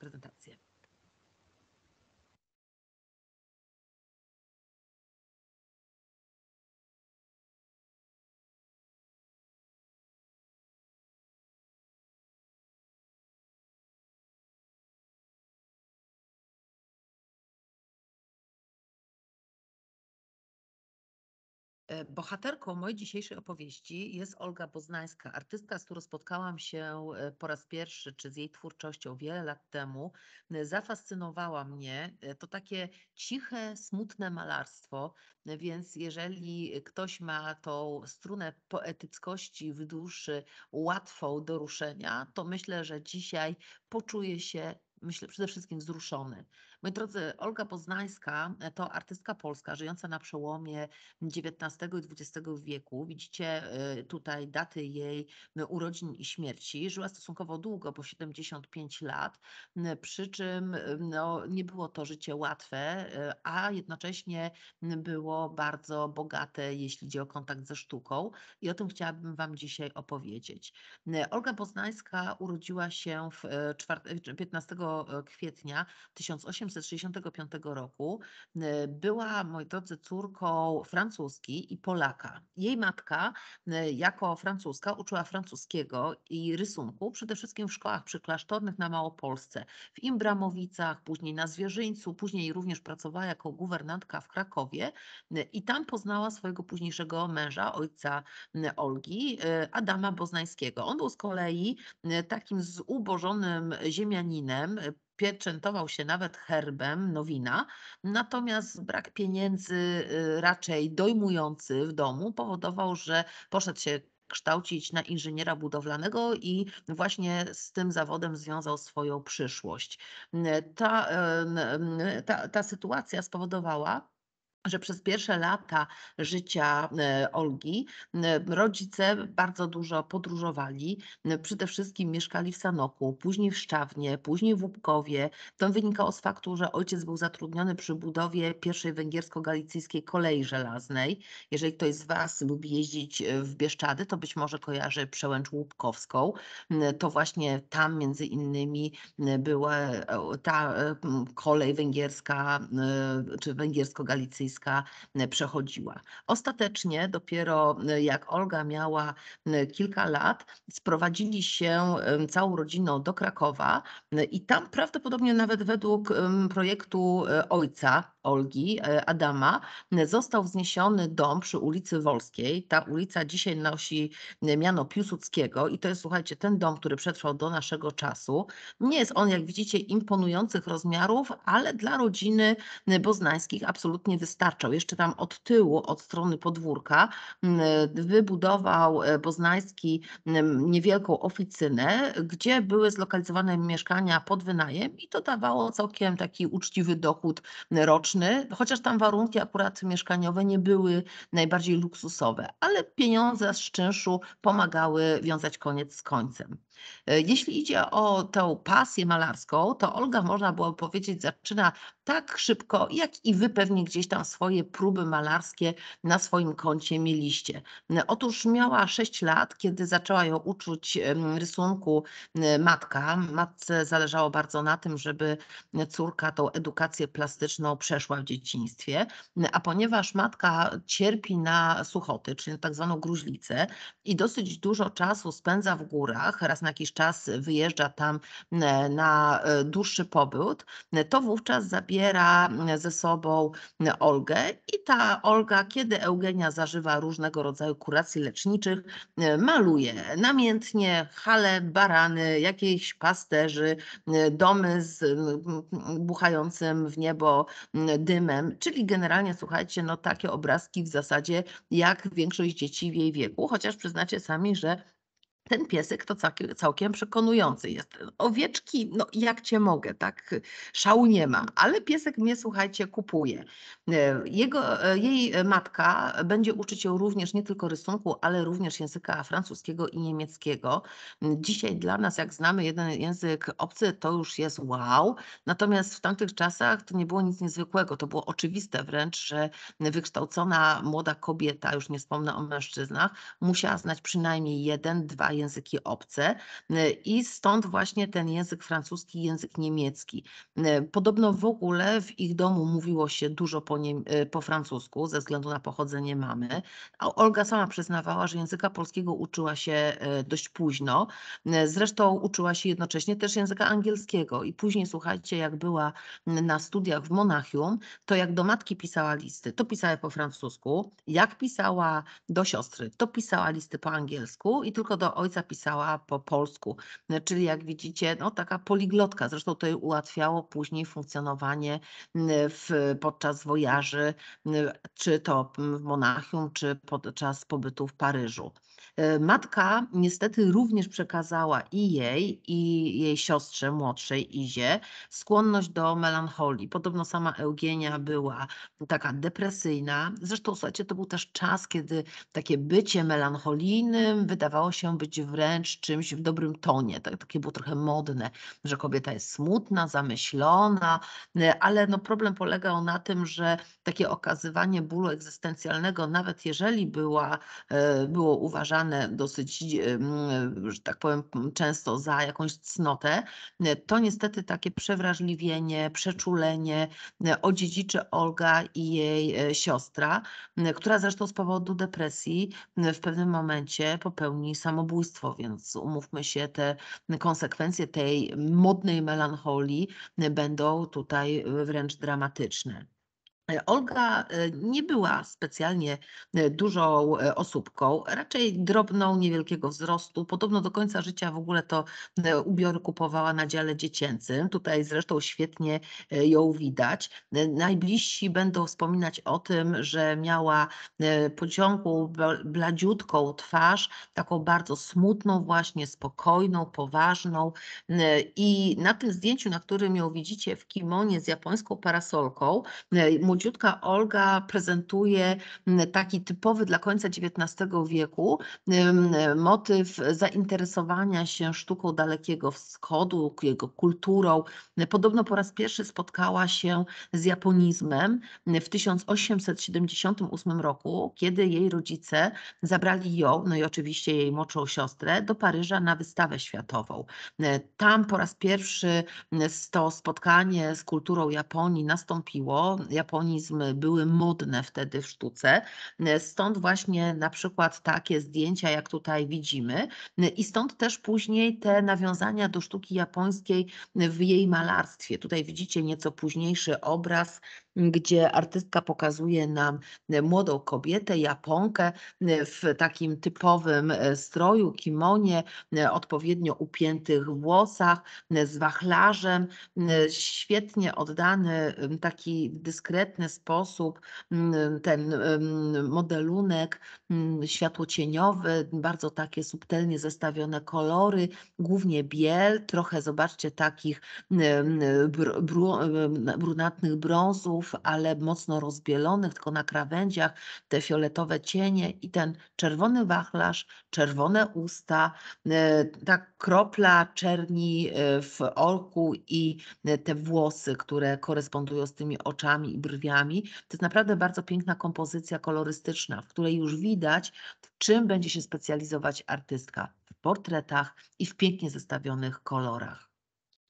prezentację. E, bohaterką mojej dzisiejszej opowieści jest Olga Boznańska, artystka, z którą spotkałam się e, po raz pierwszy, czy z jej twórczością wiele lat temu. E, zafascynowała mnie to takie ciche, smutne malarstwo, więc jeżeli ktoś ma tą strunę poetyckości w duszy łatwą do ruszenia, to myślę, że dzisiaj poczuje się myślę, przede wszystkim wzruszony. Moi drodzy, Olga Poznańska e, to artystka polska żyjąca na przełomie XIX i XX wieku. Widzicie e, tutaj daty jej e, urodzin i śmierci. Żyła stosunkowo długo, po 75 lat, przy czym no, nie było to życie łatwe, a jednocześnie było bardzo bogate, jeśli chodzi o kontakt ze sztuką i o tym chciałabym Wam dzisiaj opowiedzieć. Olga Poznańska urodziła się w 15 kwietnia 1800 1865 roku e, była, moi drodzy, córką francuski i Polaka. Jej matka, e, jako francuska, uczyła francuskiego i rysunku przede wszystkim w szkołach przyklasztornych na Małopolsce, w Imbramowicach, później na Zwierzyńcu, później również pracowała jako guwernantka w Krakowie e, i tam poznała swojego późniejszego męża, ojca Olgi, Adama Boznańskiego. On był z kolei takim zubożonym ziemianinem, pieczętował się nawet herbem Nowina, natomiast brak pieniędzy y, raczej dojmujący w domu powodował, że poszedł się kształcić na inżyniera budowlanego i właśnie z tym zawodem związał swoją przyszłość. Ta, y, y, ta, ta sytuacja spowodowała, że przez pierwsze lata życia e, Olgi e, rodzice bardzo dużo podróżowali. E, przede wszystkim mieszkali w Sanoku, później w Szczawnie, później w Łupkowie. To wynikało z faktu, że ojciec był zatrudniony przy budowie pierwszej węgiersko-galicyjskiej kolei żelaznej. Jeżeli ktoś z Was lubi jeździć w Bieszczady, to być może kojarzy przełęcz łupkowską. To właśnie tam między innymi była ta kolej węgierska czy węgiersko-galicyjska E, przechodziła. Ostatecznie dopiero e, jak Olga miała e, kilka lat, sprowadzili się całą rodziną do Krakowa i tam prawdopodobnie nawet według projektu ojca, Olgi e, Adama został wzniesiony dom przy ulicy Wolskiej. Ta ulica dzisiaj nosi e, miano Piłsudskiego i to jest, słuchajcie, ten dom, który przetrwał do naszego czasu. Nie jest on, jak widzicie, imponujących rozmiarów, ale dla rodziny e, boznańskich absolutnie wystarczał. Jeszcze tam od tyłu, od strony podwórka wybudował boznański niewielką oficynę, gdzie były zlokalizowane mieszkania pod wynajem i to dawało całkiem taki uczciwy dochód roczny chociaż tam warunki akurat mieszkaniowe nie były najbardziej luksusowe, ale pieniądze z czynszu pomagały wiązać koniec z końcem. E, jeśli idzie o tą pasję malarską, to Olga, można było powiedzieć, zaczyna tak szybko, jak i wy pewnie gdzieś tam swoje próby malarskie na swoim koncie mieliście. E, otóż miała 6 lat, kiedy zaczęła ją uczyć rysunku e, matka. Matce zależało bardzo na tym, żeby córka tą edukację plastyczną przeszła w dzieciństwie, a ponieważ matka cierpi na suchoty, czyli tak zwaną gruźlicę i dosyć dużo czasu spędza w górach, raz na jakiś czas wyjeżdża tam e, na e, dłuższy pobyt, to wówczas zabiera e, ze sobą Olgę i ta Olga, kiedy Eugenia zażywa różnego rodzaju kuracji leczniczych, maluje namiętnie hale, barany, jakieś pasterzy, domy z buchającym w niebo dymem, czyli generalnie słuchajcie, no takie obrazki w zasadzie jak większość dzieci w jej wieku, chociaż przyznacie sami, że ten piesek to całkiem, przekonujący jest. Owieczki, no jak cię mogę, tak? Szału nie ma, ale piesek mnie, słuchajcie, kupuje. E, jego, e, jej matka będzie uczyć ją również nie tylko rysunku, ale również języka francuskiego i niemieckiego. Dzisiaj dla nas, jak znamy jeden język obcy, to już jest wow. Natomiast w tamtych czasach to nie było nic niezwykłego. To było oczywiste wręcz, że wykształcona młoda kobieta, już nie wspomnę o mężczyznach, musiała znać przynajmniej jeden, dwa języki obce y, i stąd właśnie ten język francuski, język niemiecki. Y, podobno w ogóle w ich domu mówiło się dużo po, nie, y, po francusku ze względu na pochodzenie mamy, a Olga sama przyznawała, że języka polskiego uczyła się dość późno. Zresztą uczyła się jednocześnie też języka angielskiego i później słuchajcie, jak była na studiach w Monachium, to jak do matki pisała listy, to pisała po francusku, jak pisała do siostry, to pisała listy po angielsku i tylko do ojca ojca pisała po polsku, czyli jak widzicie, no taka poliglotka, zresztą to jej ułatwiało później funkcjonowanie mm, w, podczas wojaży, mm, czy to w Monachium, czy podczas pobytu w Paryżu. E, matka niestety również przekazała i jej, i jej siostrze młodszej Izie skłonność do melancholii. Podobno sama Eugenia była taka depresyjna. Zresztą słuchajcie, to był też czas, kiedy takie bycie melancholijnym wydawało się być wręcz czymś w dobrym tonie. Tak, takie było trochę modne, że kobieta jest smutna, zamyślona, e, ale no problem polegał na tym, że takie okazywanie bólu egzystencjalnego, nawet jeżeli była, e, było uważane uważane dosyć, e, e, że tak powiem, często za jakąś cnotę, e, to niestety takie przewrażliwienie, przeczulenie odziedziczy Olga i jej siostra, która zresztą z powodu depresji w pewnym momencie popełni samobójstwo, więc umówmy się, te konsekwencje tej modnej melancholii będą tutaj wręcz dramatyczne. Olga e, nie była specjalnie e, dużą e, osóbką, raczej drobną, niewielkiego wzrostu. Podobno do końca życia w ogóle to ubiory kupowała na dziale dziecięcym. Tutaj zresztą świetnie ją widać. Najbliżsi będą wspominać o tym, że miała pociągłą, bladziutką twarz, taką bardzo smutną, właśnie spokojną, poważną. I na tym zdjęciu, na którym ją widzicie w kimonie z japońską parasolką, młodziutka Olga prezentuje mm, taki typowy dla końca XIX wieku motyw zainteresowania się sztuką Dalekiego Wschodu, jego kulturą. Podobno po raz pierwszy spotkała się z japonizmem w 1878 roku, kiedy jej rodzice zabrali ją, no i oczywiście jej młodszą siostrę, do Paryża na wystawę światową. E, tam po raz pierwszy mm, to spotkanie z kulturą Japonii nastąpiło. Japonii były modne wtedy w sztuce. E, stąd właśnie na przykład takie zdjęcia, jak tutaj widzimy, e, i stąd też później te nawiązania do sztuki japońskiej w jej malarstwie. Tutaj widzicie nieco późniejszy obraz gdzie artystka pokazuje nam e, młodą kobietę, Japonkę e, w takim typowym e, stroju, kimonie, odpowiednio upiętych włosach, z wachlarzem, świetnie oddany taki dyskretny sposób, ten modelunek światłocieniowy, bardzo takie subtelnie zestawione kolory, głównie biel, trochę zobaczcie takich brunatnych brązów, kolorów, ale mocno rozbielonych, tylko na krawędziach, te fioletowe cienie i ten czerwony wachlarz, czerwone usta, e, ta kropla czerni e, w orku i e, te włosy, które korespondują z tymi oczami i brwiami. To jest naprawdę bardzo piękna kompozycja kolorystyczna, w której już widać, w czym będzie się specjalizować artystka w portretach i w pięknie zestawionych kolorach.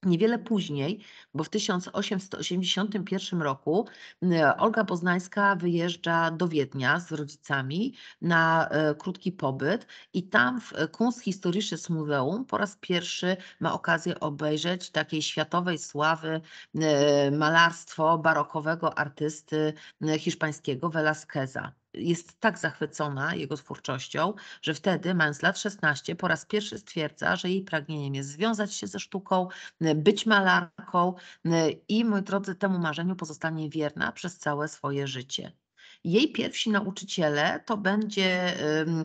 Niewiele później, bo w 1881 roku e, Olga Poznańska wyjeżdża do Wiednia z rodzicami na e, krótki pobyt i tam w Kunsthistorisches Muzeum po raz pierwszy ma okazję obejrzeć takiej światowej sławy e, malarstwo barokowego artysty hiszpańskiego Velasqueza jest tak zachwycona jego twórczością, że wtedy, mając lat 16, po raz pierwszy stwierdza, że jej pragnieniem jest związać się ze sztuką, e, być malarką e, i, moi drodzy, temu marzeniu pozostanie wierna przez całe swoje życie. Jej pierwsi nauczyciele to będzie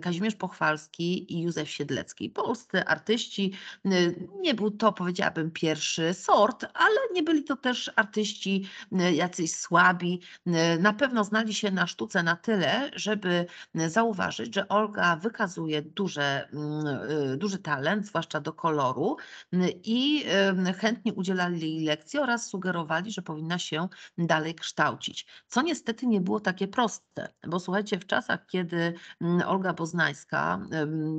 Kazimierz Pochwalski i Józef Siedlecki. Polscy artyści, y, nie był to powiedziałabym pierwszy sort, ale nie byli to też artyści y, jacyś słabi. Y, na pewno znali się na sztuce na tyle, żeby zauważyć, że Olga wykazuje duże, mm, duży talent, zwłaszcza do koloru i chętnie udzielali lekcji oraz sugerowali, że powinna się dalej kształcić, co niestety nie było takie proste proste, bo słuchajcie, w czasach, kiedy mm, Olga Poznańska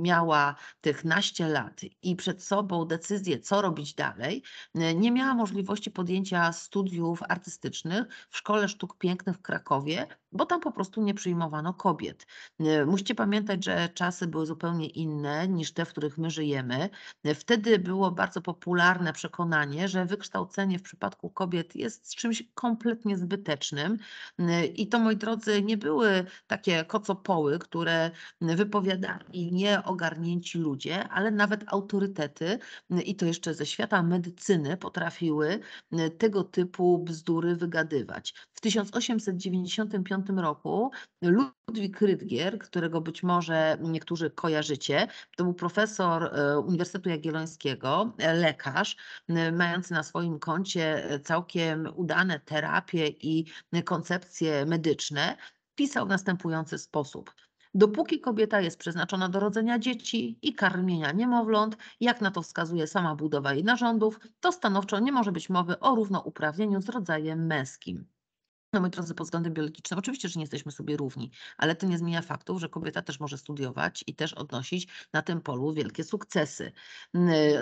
miała tych naście lat i przed sobą decyzję, co robić dalej, e, nie miała możliwości podjęcia studiów artystycznych w Szkole Sztuk Pięknych w Krakowie, bo tam po prostu nie przyjmowano kobiet. E, musicie pamiętać, że czasy były zupełnie inne niż te, w których my żyjemy. E, wtedy było bardzo popularne przekonanie, że wykształcenie w przypadku kobiet jest czymś kompletnie zbytecznym. E, I to, moi drodzy, nie były takie kocopoły, które wypowiadali nieogarnięci ludzie, ale nawet autorytety, i to jeszcze ze świata medycyny, potrafiły tego typu bzdury wygadywać. W 1895 1995 roku Ludwik Rydgier, którego być może niektórzy kojarzycie, to był profesor e, Uniwersytetu Jagiellońskiego, e, lekarz, e, mający na swoim koncie całkiem udane terapie i koncepcje medyczne, pisał w następujący sposób – dopóki kobieta jest przeznaczona do rodzenia dzieci i karmienia niemowląt, jak na to wskazuje sama budowa jej narządów, to stanowczo nie może być mowy o równouprawnieniu z rodzajem męskim. No moi drodzy, pod względem biologicznym oczywiście, że nie jesteśmy sobie równi, ale to nie zmienia faktu, że kobieta też może studiować i też odnosić na tym polu wielkie sukcesy.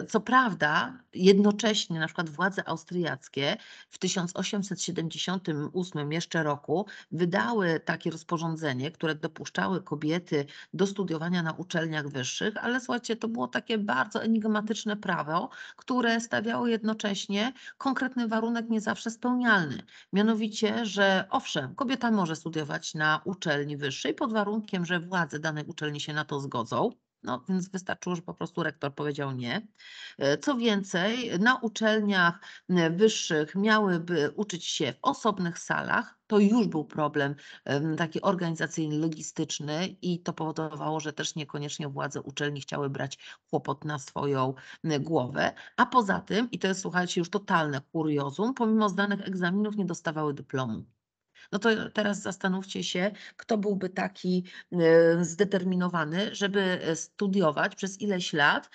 Co prawda, jednocześnie na przykład władze austriackie w 1878 jeszcze roku wydały takie rozporządzenie, które dopuszczały kobiety do studiowania na uczelniach wyższych, ale słuchajcie, to było takie bardzo enigmatyczne prawo, które stawiało jednocześnie konkretny warunek nie zawsze spełnialny, mianowicie, że że owszem, kobieta może studiować na uczelni wyższej pod warunkiem, że władze danej uczelni się na to zgodzą, no, więc wystarczyło, że po prostu rektor powiedział nie. E, co więcej, na uczelniach e, wyższych miałyby uczyć się w osobnych salach. To już był problem taki organizacyjny, logistyczny i to powodowało, że też niekoniecznie władze uczelni chciały brać kłopot na swoją głowę. A poza tym, i to jest słuchajcie już totalne kuriozum, pomimo zdanych egzaminów nie dostawały dyplomu no to teraz zastanówcie się, kto byłby taki e, zdeterminowany, żeby e, studiować przez ileś lat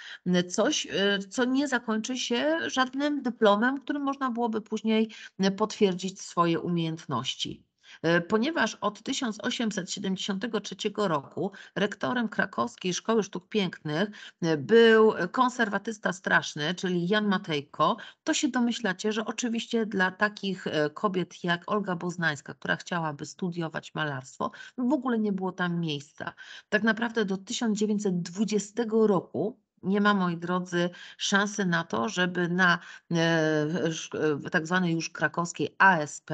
coś, e, co nie zakończy się żadnym dyplomem, którym można byłoby później potwierdzić swoje umiejętności. E, ponieważ od 1873 roku rektorem krakowskiej Szkoły Sztuk Pięknych e, był konserwatysta straszny, czyli Jan Matejko, to się domyślacie, że oczywiście dla takich e, kobiet jak Olga Boznańska, która chciałaby studiować malarstwo, w ogóle nie było tam miejsca. Tak naprawdę do 1920 roku nie ma, moi drodzy, szansy na to, żeby na e, tak zwanej już krakowskiej ASP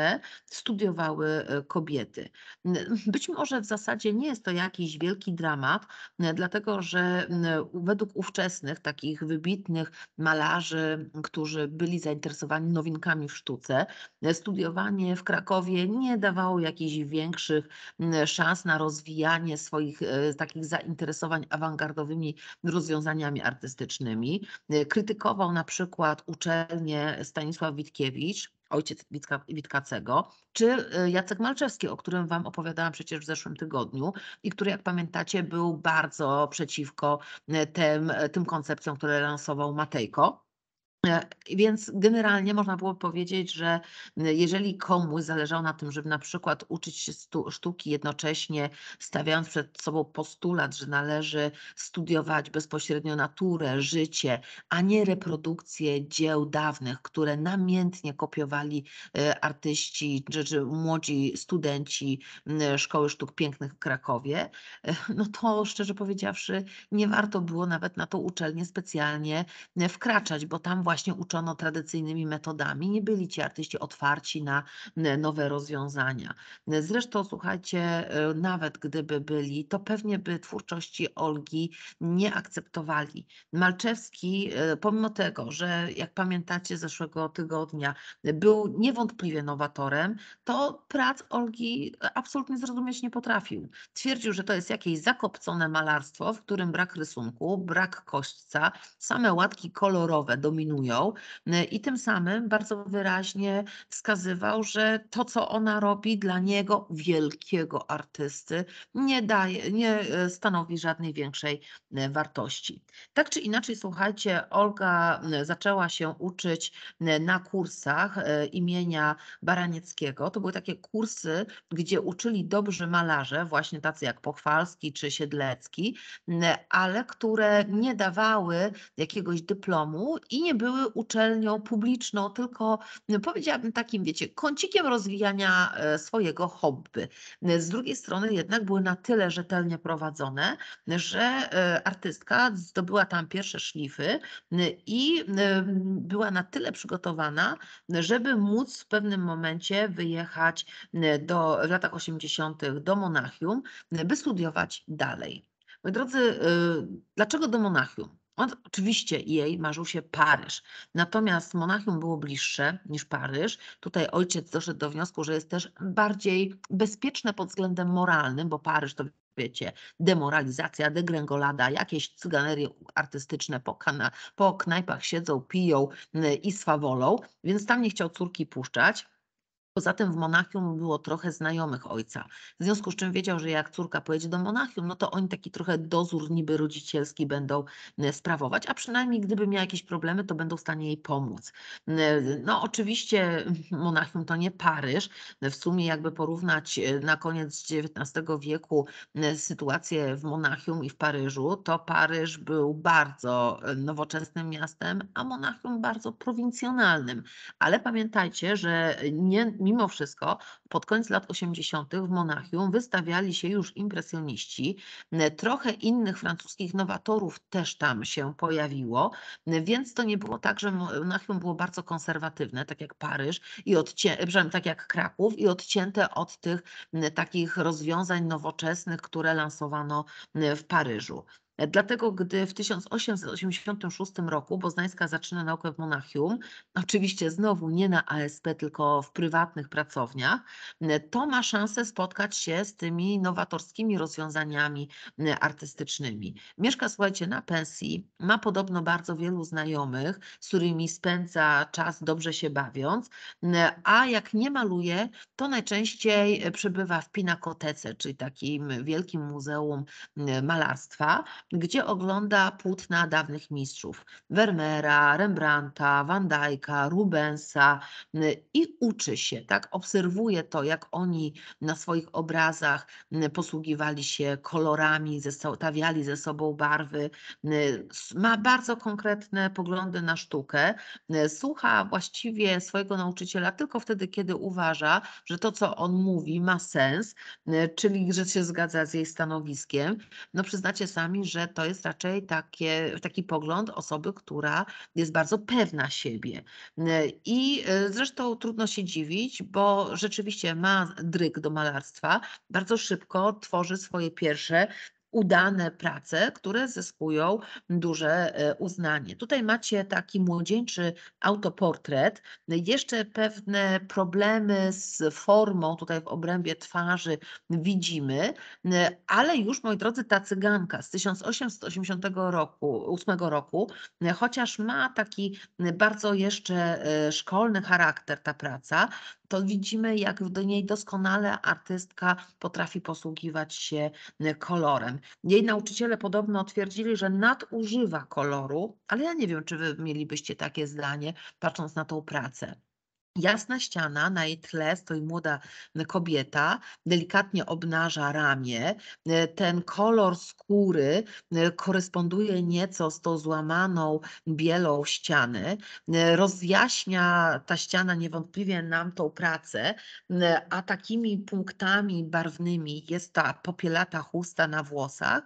studiowały e, kobiety. Być może w zasadzie nie jest to jakiś wielki dramat, e, dlatego że według ówczesnych takich wybitnych malarzy, którzy byli zainteresowani nowinkami w sztuce, studiowanie w Krakowie nie dawało jakichś większych szans na rozwijanie swoich takich zainteresowań awangardowymi rozwiązaniami zawodami artystycznymi. Y, krytykował na przykład uczelnię Stanisław Witkiewicz, ojciec Witka, Witkacego, czy y, Jacek Malczewski, o którym Wam opowiadałam przecież w zeszłym tygodniu i który, jak pamiętacie, był bardzo przeciwko y, tym, tym koncepcjom, które lansował Matejko. E, więc generalnie można było powiedzieć, że jeżeli komuś zależało na tym, żeby na przykład uczyć się sztuki jednocześnie stawiając przed sobą postulat, że należy studiować bezpośrednio naturę, życie, a nie reprodukcję dzieł dawnych, które namiętnie kopiowali e, artyści czy, czy młodzi studenci Szkoły Sztuk Pięknych w Krakowie, e, no to szczerze powiedziawszy nie warto było nawet na tą uczelnię specjalnie wkraczać, bo tam właśnie właśnie uczono tradycyjnymi metodami. Nie byli ci artyści otwarci na e, nowe rozwiązania. Zresztą, słuchajcie, e, nawet gdyby byli, to pewnie by twórczości Olgi nie akceptowali. Malczewski, e, pomimo tego, że jak pamiętacie zeszłego tygodnia, był niewątpliwie nowatorem, to prac Olgi absolutnie zrozumieć nie potrafił. Twierdził, że to jest jakieś zakopcone malarstwo, w którym brak rysunku, brak kośćca, same łatki kolorowe dominują Unią y, i tym samym bardzo wyraźnie wskazywał, że to, co ona robi dla niego, wielkiego artysty, nie, daje, nie y, stanowi żadnej większej y, wartości. Tak czy inaczej, słuchajcie, Olga zaczęła się uczyć na kursach imienia Baranieckiego. To były takie kursy, gdzie uczyli dobrzy malarze, właśnie tacy jak Pochwalski czy Siedlecki, ale które nie dawały jakiegoś dyplomu i nie były były uczelnią publiczną, tylko e, powiedziałabym takim, wiecie, kącikiem rozwijania e, swojego hobby. E, z drugiej strony jednak były na tyle rzetelnie prowadzone, że artystka zdobyła tam pierwsze szlify i była na tyle przygotowana, żeby móc w pewnym momencie wyjechać do, w latach 80. do Monachium, by studiować dalej. Moi drodzy, dlaczego do Monachium? On, oczywiście jej marzył się Paryż, natomiast Monachium było bliższe niż Paryż. Tutaj ojciec doszedł do wniosku, że jest też bardziej bezpieczne pod względem moralnym, bo Paryż to wiecie, demoralizacja, degręgolada, jakieś cyganerie artystyczne po, po knajpach siedzą, piją y, i swawolą, więc tam nie chciał córki puszczać. Poza tym w Monachium było trochę znajomych ojca, w związku z czym wiedział, że jak córka pojedzie do Monachium, no to oni taki trochę dozór niby rodzicielski będą sprawować, a przynajmniej gdyby miała jakieś problemy, to będą w stanie jej pomóc. No oczywiście Monachium to nie Paryż, w sumie jakby porównać e, na koniec XIX wieku sytuację w Monachium i w Paryżu, to Paryż był bardzo e, nowoczesnym miastem, a Monachium bardzo prowincjonalnym, ale pamiętajcie, że e, nie mimo wszystko pod koniec lat 80. w Monachium wystawiali się już impresjoniści. Trochę innych francuskich nowatorów też tam się pojawiło, więc to nie było tak, że Monachium było bardzo konserwatywne, tak jak Paryż, i odcię- tak jak Kraków, i odcięte od tych takich rozwiązań nowoczesnych, które lansowano w Paryżu. Dlatego, gdy w 1886 roku Boznańska zaczyna naukę w Monachium, oczywiście znowu nie na ASP, tylko w prywatnych pracowniach, to ma szansę spotkać się z tymi nowatorskimi rozwiązaniami e, artystycznymi. Mieszka, słuchajcie, na pensji, ma podobno bardzo wielu znajomych, z którymi spędza czas dobrze się bawiąc, e, a jak nie maluje, to najczęściej przebywa w Pinakotece, czyli takim wielkim muzeum e, malarstwa, gdzie ogląda płótna dawnych mistrzów Vermeera, Rembrandta, Van Dijk'a, Rubensa y, i uczy się, tak? Obserwuje to, jak oni na swoich obrazach y, posługiwali się kolorami, zestawiali ze sobą barwy. Y, ma bardzo konkretne poglądy na sztukę. Słucha właściwie swojego nauczyciela tylko wtedy, kiedy uważa, że to, co on mówi, ma sens, czyli że się zgadza z jej stanowiskiem. No przyznacie sami, że że to jest raczej takie, taki pogląd osoby, która jest bardzo pewna siebie. Yy, I y, zresztą trudno się dziwić, bo rzeczywiście ma dryg do malarstwa, bardzo szybko tworzy swoje pierwsze udane prace, które zyskują duże e, uznanie. Tutaj macie taki młodzieńczy autoportret, jeszcze pewne problemy z formą tutaj w obrębie twarzy widzimy, ale już moi drodzy ta cyganka z 1880 roku, roku, chociaż ma taki bardzo jeszcze e, szkolny charakter ta praca, to widzimy, jak do niej doskonale artystka potrafi posługiwać się e, kolorem. Jej nauczyciele podobno twierdzili, że nadużywa koloru, ale ja nie wiem, czy wy mielibyście takie zdanie, patrząc na tą pracę. Jasna ściana, na jej tle stoi młoda kobieta, delikatnie obnaża ramię. E, ten kolor skóry e, koresponduje nieco z tą złamaną bielą ściany. E, rozjaśnia ta ściana niewątpliwie nam tą pracę, a takimi punktami barwnymi jest ta popielata chusta na włosach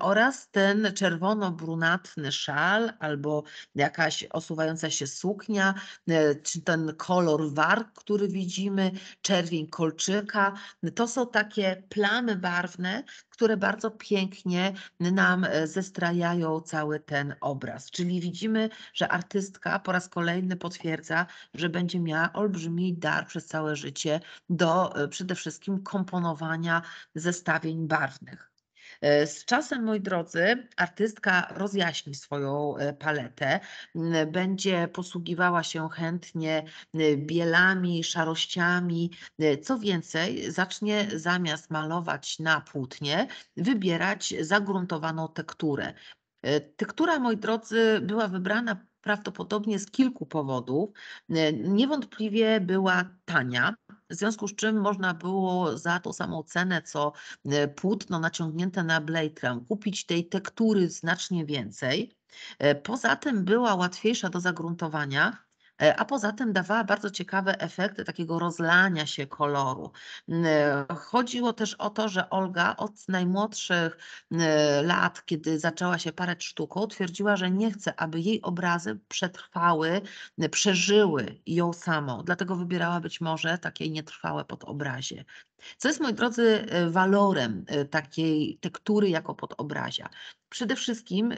oraz ten czerwono-brunatny szal albo jakaś osuwająca się suknia, czy ten kolor kolor warg, który widzimy, czerwień kolczyka. To są takie plamy barwne, które bardzo pięknie nam e, zestrajają cały ten obraz. Czyli widzimy, że artystka po raz kolejny potwierdza, że będzie miała olbrzymi dar przez całe życie do e, przede wszystkim komponowania zestawień barwnych. E, z czasem, moi drodzy, artystka rozjaśni swoją e, paletę, będzie posługiwała się chętnie bielami, szarościami. E, co więcej, zacznie zamiast malować na płótnie, wybierać zagruntowaną tekturę. Tektura, moi drodzy, była wybrana prawdopodobnie z kilku powodów. E, niewątpliwie była tania, w związku z czym można było za tą samą cenę, co e, płótno naciągnięte na blejtrę, kupić tej tektury znacznie więcej. E, poza tym była łatwiejsza do zagruntowania, E, a poza tym dawała bardzo ciekawe efekty takiego rozlania się koloru. Chodziło też o to, że Olga od najmłodszych lat, kiedy zaczęła się parać sztuką, twierdziła, że nie chce, aby jej obrazy przetrwały, przeżyły ją samą. Dlatego wybierała być może takie nietrwałe podobrazie. Co jest, moi drodzy, e, walorem e, takiej tektury jako podobrazia? Przede wszystkim,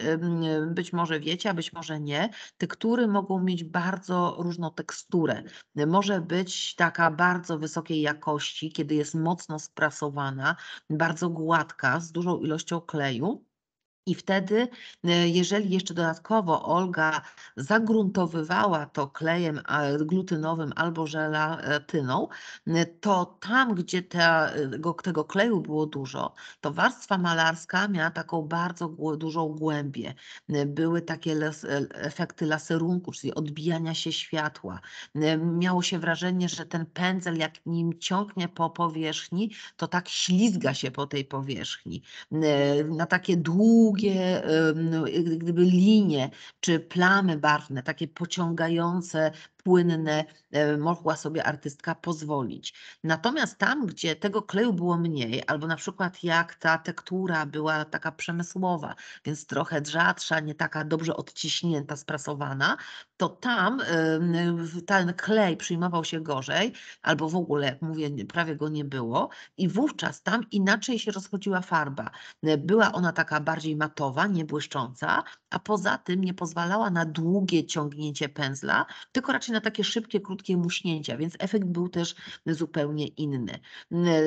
być może wiecie, a być może nie, tektury mogą mieć bardzo różną teksturę. Może być taka bardzo wysokiej jakości, kiedy jest mocno sprasowana, bardzo gładka, z dużą ilością kleju i wtedy, e, jeżeli jeszcze dodatkowo Olga zagruntowywała to klejem glutynowym albo żelatyną, e, to tam, gdzie tego, tego kleju było dużo, to warstwa malarska miała taką bardzo dużą głębię. E, były takie efekty laserunku, czyli odbijania się światła. Miało się wrażenie, że ten pędzel, jak nim ciągnie po powierzchni, to tak ślizga się po tej powierzchni. Na takie długie, długie no, e, gdyby linie czy plamy barwne, takie pociągające płynne, mogła sobie artystka pozwolić. Natomiast tam, gdzie tego kleju było mniej, albo na przykład jak ta tektura była taka przemysłowa, więc trochę rzadsza, nie taka dobrze odciśnięta, sprasowana, to tam e, ten klej przyjmował się gorzej, albo w ogóle, mówię, prawie go nie było, i wówczas tam inaczej się rozchodziła farba. E, była ona taka bardziej matowa, nie błyszcząca, a poza tym nie pozwalała na długie ciągnięcie pędzla, tylko raczej na takie szybkie, krótkie muśnięcia, więc efekt był też zupełnie inny.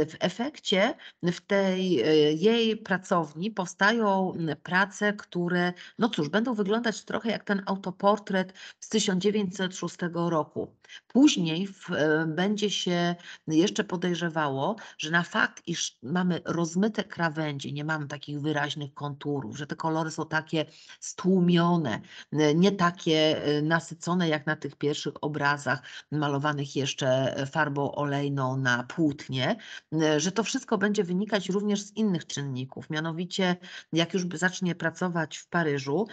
W efekcie w tej e, jej pracowni powstają prace, które, no cóż, będą wyglądać trochę jak ten autoportret z 1906 roku. Później w, e, będzie się jeszcze podejrzewało, że na fakt, iż mamy rozmyte krawędzie, nie mamy takich wyraźnych konturów, że te kolory są takie stłumione, e, nie takie e, nasycone jak na tych pierwszych obrazach malowanych jeszcze farbą olejną na płótnie, że to wszystko będzie wynikać również z innych czynników. Mianowicie, jak już zacznie pracować w Paryżu,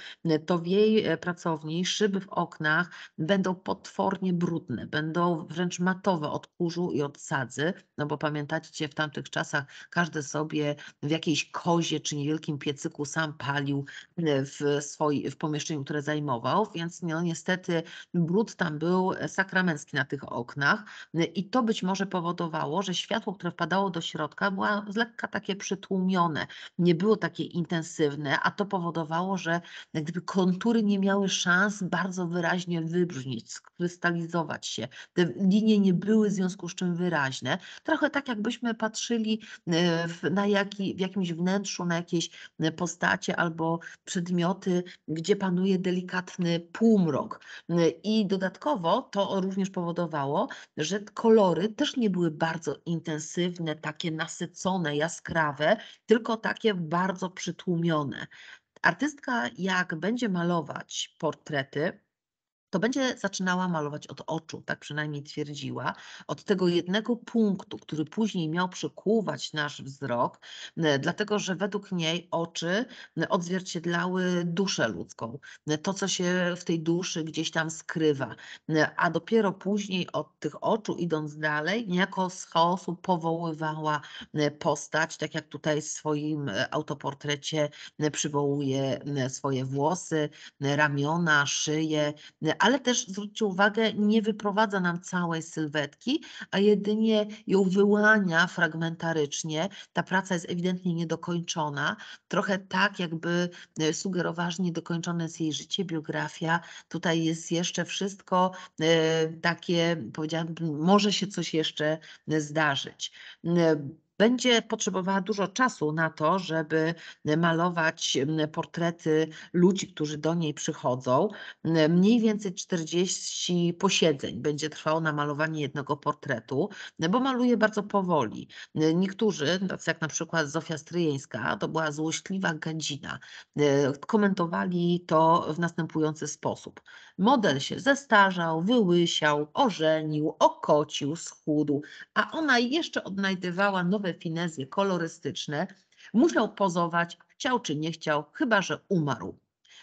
to w jej pracowni szyby w oknach będą potwornie brudne będą wręcz matowe od kurzu i od sadzy, no bo pamiętacie, w tamtych czasach każdy sobie w jakiejś kozie czy niewielkim piecyku sam palił e, w, swoim w pomieszczeniu, które zajmował, więc no, niestety brud tam był e, sakramencki na tych oknach e, i to być może powodowało, że światło, które wpadało do środka było z lekka takie przytłumione, nie było takie intensywne, a to powodowało, że gdyby kontury nie miały szans bardzo wyraźnie wybrzmieć, skrystalizować, się. Te linie nie były w związku z czym wyraźne. Trochę tak jakbyśmy patrzyli y, w, na jaki, w jakimś wnętrzu, na jakieś y, postacie albo przedmioty, gdzie panuje delikatny półmrok. Y, I dodatkowo to również powodowało, że kolory też nie były bardzo intensywne, takie nasycone, jaskrawe, tylko takie bardzo przytłumione. Artystka, jak będzie malować portrety, to będzie zaczynała malować od oczu, tak przynajmniej twierdziła, od tego jednego punktu, który później miał przykuwać nasz wzrok, e, dlatego że według niej oczy e, odzwierciedlały duszę ludzką, e, to co się w tej duszy gdzieś tam skrywa, a dopiero później od tych oczu idąc dalej, niejako z chaosu powoływała postać, tak jak tutaj w swoim autoportrecie przywołuje swoje włosy, ramiona, szyję, ale też zwróćcie uwagę, nie wyprowadza nam całej sylwetki, a jedynie ją wyłania fragmentarycznie. Ta praca jest ewidentnie niedokończona, trochę tak jakby e, sugerowała, że niedokończone jest jej życie, biografia. Tutaj jest jeszcze wszystko e, takie, powiedziałabym, może się coś jeszcze e, zdarzyć będzie potrzebowała dużo czasu na to, żeby malować portrety ludzi, którzy do niej przychodzą. Mniej więcej 40 posiedzeń będzie trwało na malowanie jednego portretu, bo maluje bardzo powoli. Niektórzy, tacy jak na przykład Zofia Stryjeńska, to była złośliwa gadzina, komentowali to w następujący sposób. Model się zestarzał, wyłysiał, ożenił, okocił, schudł, a ona jeszcze odnajdywała nowe dodatkowe finezje kolorystyczne, musiał pozować, chciał czy nie chciał, chyba że umarł.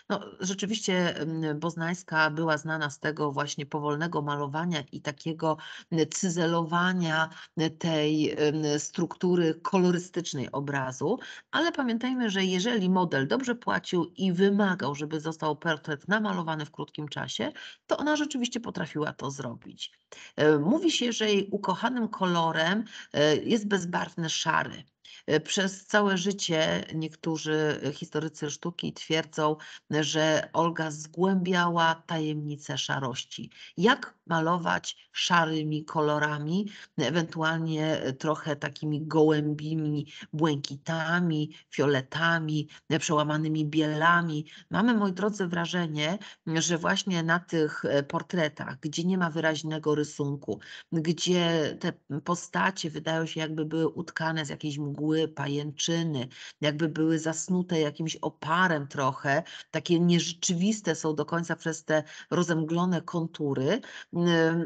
No, rzeczywiście Boznańska mm, była znana z tego właśnie powolnego malowania i takiego mm, cyzelowania mm, tej struktury kolorystycznej obrazu, ale pamiętajmy, że jeżeli model dobrze płacił i wymagał, żeby został portret namalowany w krótkim czasie, to ona rzeczywiście potrafiła to zrobić. E, mówi się, że jej ukochanym kolorem e, jest bezbarwny szary. E, przez całe życie niektórzy e, historycy sztuki twierdzą, że Olga zgłębiała tajemnice szarości. Jak malować szarymi kolorami, ewentualnie e, trochę takimi gołębimi błękitami, fioletami, przełamanymi bielami. Mamy, moi drodzy, wrażenie, że właśnie na tych portretach, gdzie nie ma wyraźnego rysunku, gdzie te postacie wydają się jakby były utkane z jakiejś mgły, mgły, pajęczyny, jakby były zasnute jakimś oparem trochę, takie nierzeczywiste są do końca przez te rozemglone kontury.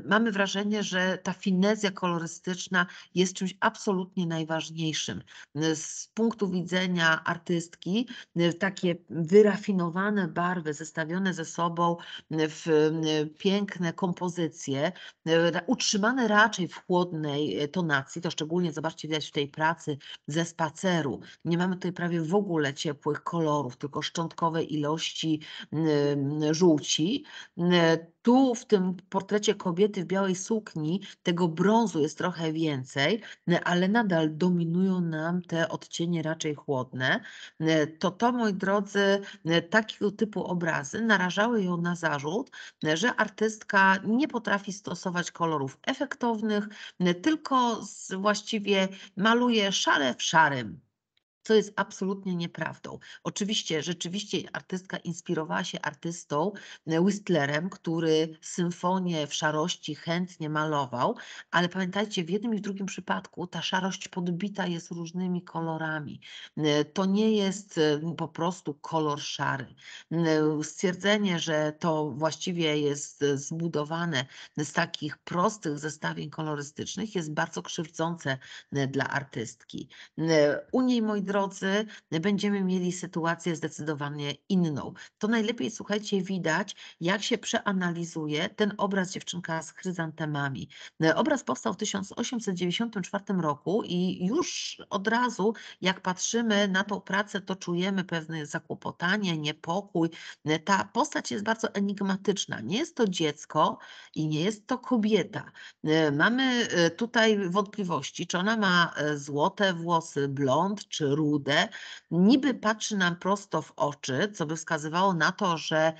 Mamy wrażenie, że ta finezja kolorystyczna jest czymś absolutnie najważniejszym. Z punktu widzenia artystki, takie wyrafinowane barwy zestawione ze sobą w piękne kompozycje, utrzymane raczej w chłodnej tonacji, to szczególnie zobaczcie widać w tej pracy ze spaceru. Nie mamy tutaj prawie w ogóle ciepłych kolorów, tylko szczątkowe ilości żółci tu w tym portrecie kobiety w białej sukni tego brązu jest trochę więcej, e, ale nadal dominują nam te odcienie raczej chłodne. E, to to, moi drodzy, e, takiego typu obrazy narażały ją na zarzut, że artystka nie potrafi stosować kolorów efektownych, tylko właściwie maluje szare w szarym co jest absolutnie nieprawdą. Oczywiście, rzeczywiście artystka inspirowała się artystą e, Whistlerem, który symfonię w szarości chętnie malował, ale pamiętajcie, w jednym i w drugim przypadku ta szarość podbita jest różnymi kolorami. E, to nie jest e, po prostu kolor szary. Stwierdzenie, że to właściwie jest zbudowane z takich prostych zestawień kolorystycznych jest bardzo krzywdzące dla artystki. U niej, moi drodzy, drodzy, będziemy mieli sytuację zdecydowanie inną. To najlepiej, słuchajcie, widać, jak się przeanalizuje ten obraz dziewczynka z chryzantemami. Obraz powstał w 1894 roku i już od razu, jak patrzymy na tą pracę, to czujemy pewne zakłopotanie, niepokój. Ta postać jest bardzo enigmatyczna. Nie jest to dziecko i nie jest to kobieta. Mamy e, tutaj wątpliwości, czy ona ma e, złote włosy, blond czy róż niby patrzy nam prosto w oczy, co by wskazywało na to, że e,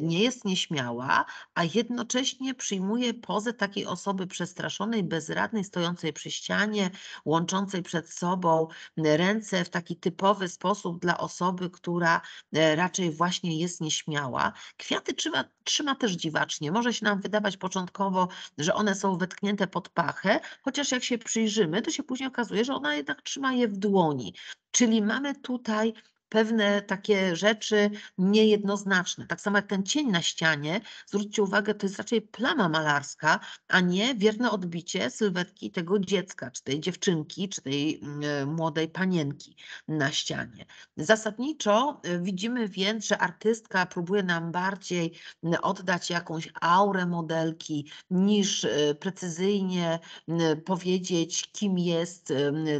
nie jest nieśmiała, a jednocześnie przyjmuje pozę takiej osoby przestraszonej, bezradnej, stojącej przy ścianie, łączącej przed sobą e, ręce w taki typowy sposób dla osoby, która e, raczej właśnie jest nieśmiała. Kwiaty trzyma, trzyma też dziwacznie. Może się nam wydawać początkowo, że one są wetknięte pod pachę, chociaż jak się przyjrzymy, to się później okazuje, że ona jednak trzyma je w dłoni. Czyli mamy tutaj pewne takie rzeczy niejednoznaczne. Tak samo jak ten cień na ścianie, zwróćcie uwagę, to jest raczej plama malarska, a nie wierne odbicie sylwetki tego dziecka, czy tej dziewczynki, czy tej mm, e, młodej panienki na ścianie. Zasadniczo e, widzimy więc, że artystka próbuje nam bardziej oddać jakąś aurę modelki, niż e, precyzyjnie powiedzieć, kim jest,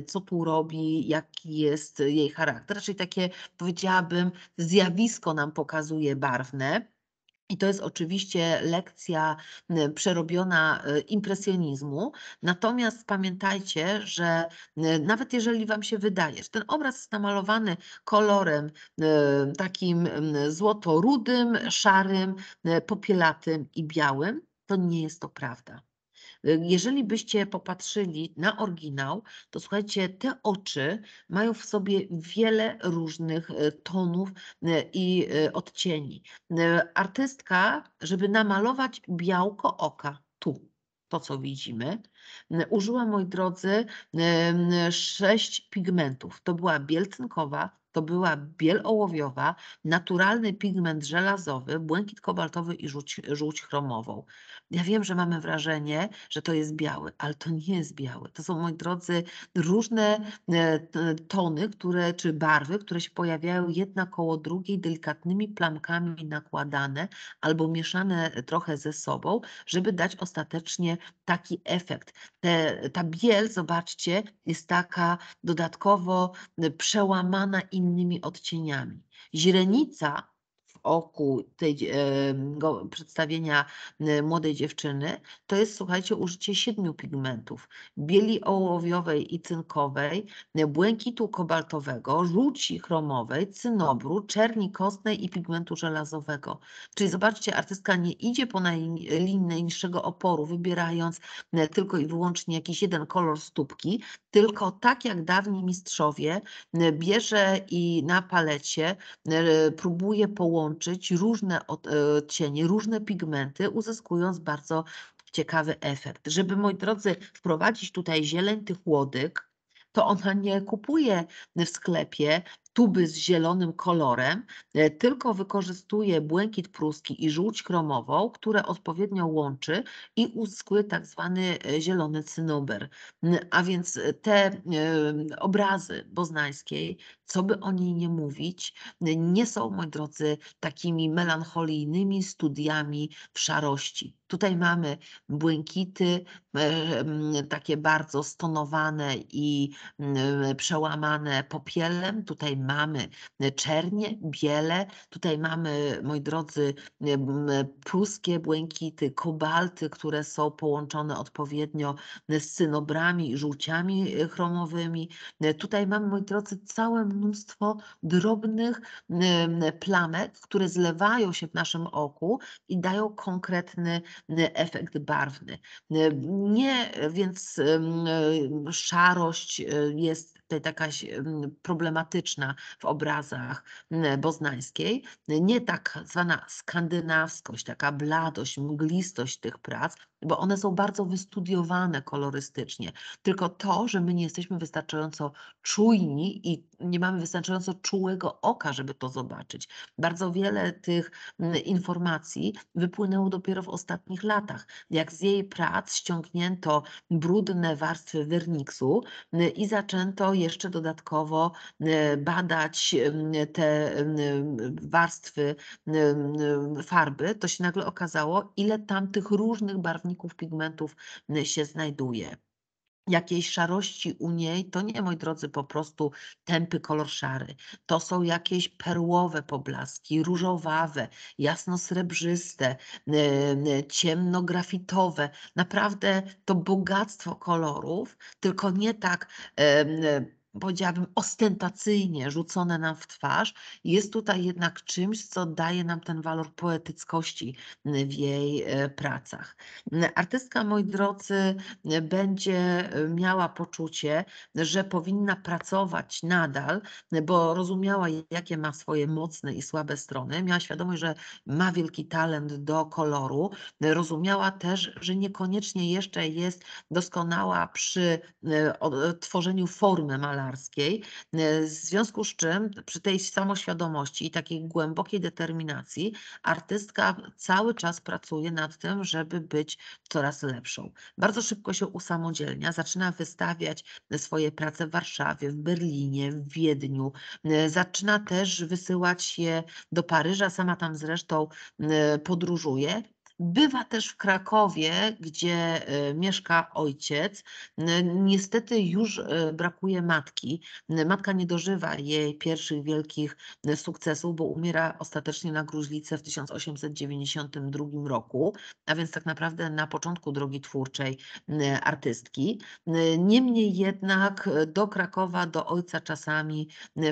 co tu robi, jaki jest jej charakter. Raczej takie powiedziałabym, zjawisko nam pokazuje barwne. I to jest oczywiście lekcja przerobiona e, impresjonizmu. Natomiast pamiętajcie, że nawet jeżeli Wam się wydaje, że ten obraz jest namalowany kolorem e, takim złoto-rudym, szarym, e, popielatym i białym, to nie jest to prawda. Jeżeli byście popatrzyli na oryginał, to słuchajcie, te oczy mają w sobie wiele różnych e, tonów e, i e, odcieni. Artystka, żeby namalować białko oka, tu, to co widzimy, użyła, moi drodzy, sześć pigmentów. To była bielcynkowa, to była biel ołowiowa, naturalny pigment żelazowy, błękit kobaltowy i żółć, żółć chromową. Ja wiem, że mamy wrażenie, że to jest biały, ale to nie jest biały. To są, moi drodzy, różne e, tony, które, czy barwy, które się pojawiają jedna koło drugiej, delikatnymi plamkami nakładane albo mieszane trochę ze sobą, żeby dać ostatecznie taki efekt. Te, ta biel, zobaczcie, jest taka dodatkowo e, przełamana i innymi odcieniami. Źrenica oku tej, go, przedstawienia młodej dziewczyny, to jest, słuchajcie, użycie siedmiu pigmentów. Bieli ołowiowej i cynkowej, błękitu kobaltowego, żółci chromowej, cynobru, czerni kostnej i pigmentu żelazowego. Czyli zobaczcie, artystka nie idzie po najniższego oporu, wybierając tylko i wyłącznie jakiś jeden kolor stópki, tylko tak jak dawni mistrzowie bierze i na palecie próbuje połączyć łączyć różne e, odcienie, różne pigmenty, uzyskując bardzo ciekawy efekt. Żeby, moi drodzy, wprowadzić tutaj zieleń tych łodyg, to ona nie kupuje w sklepie tuby z zielonym kolorem, e, tylko wykorzystuje błękit pruski i żółć kromową, które odpowiednio łączy i uzyskuje tak zwany e, zielony cynober. A więc e, te obrazy boznańskiej, co by o niej nie mówić, nie są, moi drodzy, takimi melancholijnymi studiami w szarości. Tutaj mamy błękity, takie bardzo stonowane i przełamane popielem, tutaj mamy e, czernie, biele, tutaj mamy, moi drodzy, e, e, pruskie błękity, kobalty, które są połączone odpowiednio z cynobrami, żółciami chromowymi. Tutaj mamy, moi drodzy, całe mnóstwo drobnych plamek, które zlewają się w naszym oku i dają konkretny efekt barwny. Nie, więc szarość jest taka problematyczna w obrazach boznańskiej. Nie tak zwana skandynawskość, taka bladość, mglistość tych prac, bo one są bardzo wystudiowane kolorystycznie. Tylko to, że my nie jesteśmy wystarczająco czujni i nie mamy wystarczająco czułego oka, żeby to zobaczyć. Bardzo wiele tych informacji wypłynęło dopiero w ostatnich latach. Jak z jej prac ściągnięto brudne warstwy werniksu i zaczęto je jeszcze dodatkowo e, badać te warstwy farby, to się nagle okazało, ile tam tych różnych barwników pigmentów e, się znajduje jakiejś szarości u niej, to nie, moi drodzy, po prostu tępy kolor szary. To są jakieś perłowe poblaski, różowawe, jasno-srebrzyste, e, e, ciemno grafitowe Naprawdę to bogactwo kolorów, tylko nie tak e, powiedziałabym, ostentacyjnie rzucone nam w twarz, jest tutaj jednak czymś, co daje nam ten walor poetyckości w jej e, pracach. Artystka, moi drodzy, będzie e, miała poczucie, że powinna pracować nadal, bo rozumiała, jakie ma swoje mocne i słabe strony, miała świadomość, że ma wielki talent do koloru, rozumiała też, że niekoniecznie jeszcze jest doskonała przy e, tworzeniu formy malarskiej, gospodarskiej, e, w związku z czym przy tej samoświadomości i takiej głębokiej determinacji artystka cały czas pracuje nad tym, żeby być coraz lepszą. Bardzo szybko się usamodzielnia, zaczyna wystawiać swoje prace w Warszawie, w Berlinie, w Wiedniu. E, zaczyna też wysyłać je do Paryża, sama tam zresztą e, podróżuje Bywa też w Krakowie, gdzie y, mieszka ojciec. Niestety już y, brakuje matki. Matka nie dożywa jej pierwszych wielkich y, sukcesów, bo umiera ostatecznie na gruźlicę w 1892 roku, a więc tak naprawdę na początku drogi twórczej artystki. Niemniej jednak do Krakowa, do ojca czasami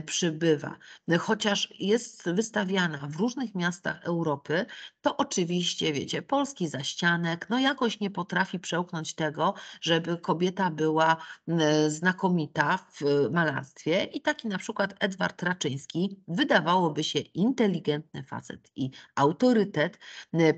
przybywa. Chociaż jest wystawiana w różnych miastach Europy, to oczywiście, wiecie, Polski za ścianek, no jakoś nie potrafi przełknąć tego, żeby kobieta była znakomita w y, malarstwie i taki na przykład Edward Raczyński, wydawałoby się inteligentny facet i autorytet,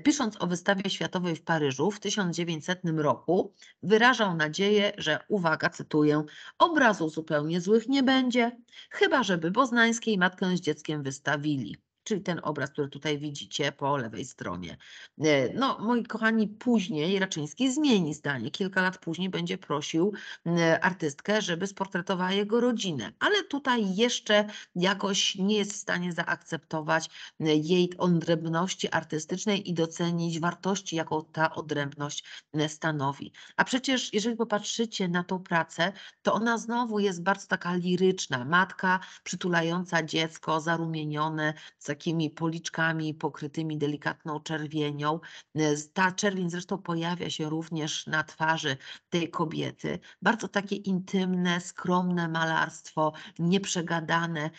pisząc o wystawie światowej w Paryżu w 1900 roku, wyrażał nadzieję, że uwaga, cytuję, obrazu zupełnie złych nie będzie, chyba żeby Boznańskiej matkę z dzieckiem wystawili czyli ten obraz, który tutaj widzicie po lewej stronie. E, no, moi kochani, później Raczyński zmieni zdanie. Kilka lat później będzie prosił e, artystkę, żeby sportretowała jego rodzinę, ale tutaj jeszcze jakoś nie jest w stanie zaakceptować e, jej odrębności artystycznej i docenić wartości, jaką ta odrębność stanowi. A przecież, jeżeli popatrzycie na tą pracę, to ona znowu jest bardzo taka liryczna. Matka przytulająca dziecko, zarumienione, z takimi policzkami pokrytymi delikatną czerwienią. E, ta czerwień zresztą pojawia się również na twarzy tej kobiety. Bardzo takie intymne, skromne malarstwo, nieprzegadane.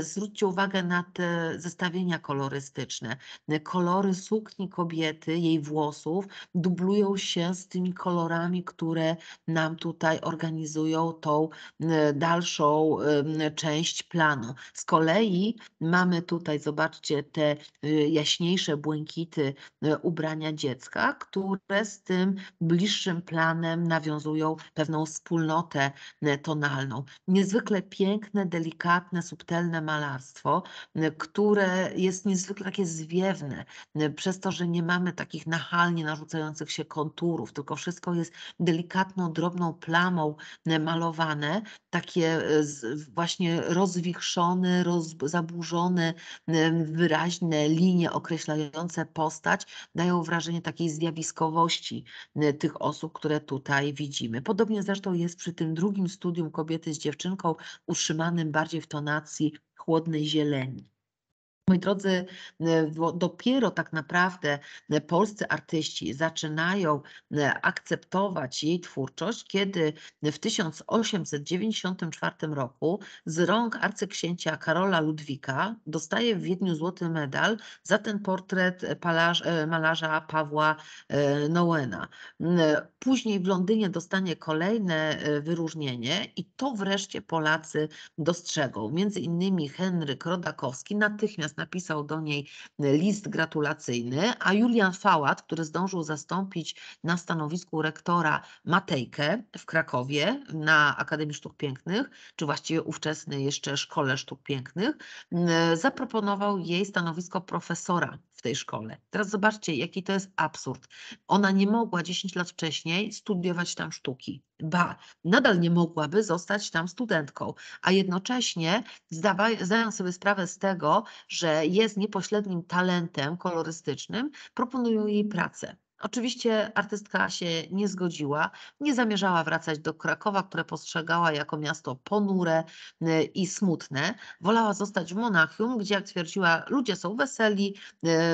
Zwróćcie uwagę na te zestawienia kolorystyczne. E, kolory sukni kobiety, jej włosów dublują się z tymi kolorami, które nam tutaj organizują tą e, dalszą część planu. Z kolei mamy tutaj, zobaczcie, zobaczcie te y, jaśniejsze błękity y, ubrania dziecka, które z tym bliższym planem nawiązują pewną wspólnotę y, tonalną. Niezwykle piękne, delikatne, subtelne malarstwo, które jest niezwykle takie zwiewne, przez to, że nie mamy takich nachalnie narzucających się konturów, tylko wszystko jest delikatną, drobną plamą malowane, takie właśnie rozwichrzony, roz, zaburzony, wyraźne linie określające postać dają wrażenie takiej zjawiskowości tych osób, które tutaj widzimy. Podobnie zresztą jest przy tym drugim studium kobiety z dziewczynką utrzymanym bardziej w tonacji chłodnej zieleni. Moi drodzy, e, dopiero tak naprawdę e, polscy artyści zaczynają e, akceptować jej twórczość, kiedy w 1894 roku z rąk arcyksięcia Karola Ludwika dostaje w Wiedniu złoty medal za ten portret malarza Pawła Noena. Później w Londynie dostanie kolejne wyróżnienie i to wreszcie Polacy dostrzegą. Między innymi Henryk Rodakowski natychmiast napisał do niej e, list gratulacyjny, a Julian Fałat, który zdążył zastąpić na stanowisku rektora Matejkę w Krakowie na Akademii Sztuk Pięknych, czy właściwie ówczesnej jeszcze Szkole Sztuk Pięknych, zaproponował jej stanowisko profesora tej szkole. Teraz zobaczcie, jaki to jest absurd. Ona nie mogła 10 lat wcześniej studiować tam sztuki. Ba, nadal nie mogłaby zostać tam studentką, a jednocześnie zdawa, zdają sobie sprawę z tego, że jest niepośrednim talentem kolorystycznym, proponują jej pracę. Oczywiście artystka się nie zgodziła, nie zamierzała wracać do Krakowa, które postrzegała jako miasto ponure y, i smutne. Wolała zostać w Monachium, gdzie, jak twierdziła, ludzie są weseli,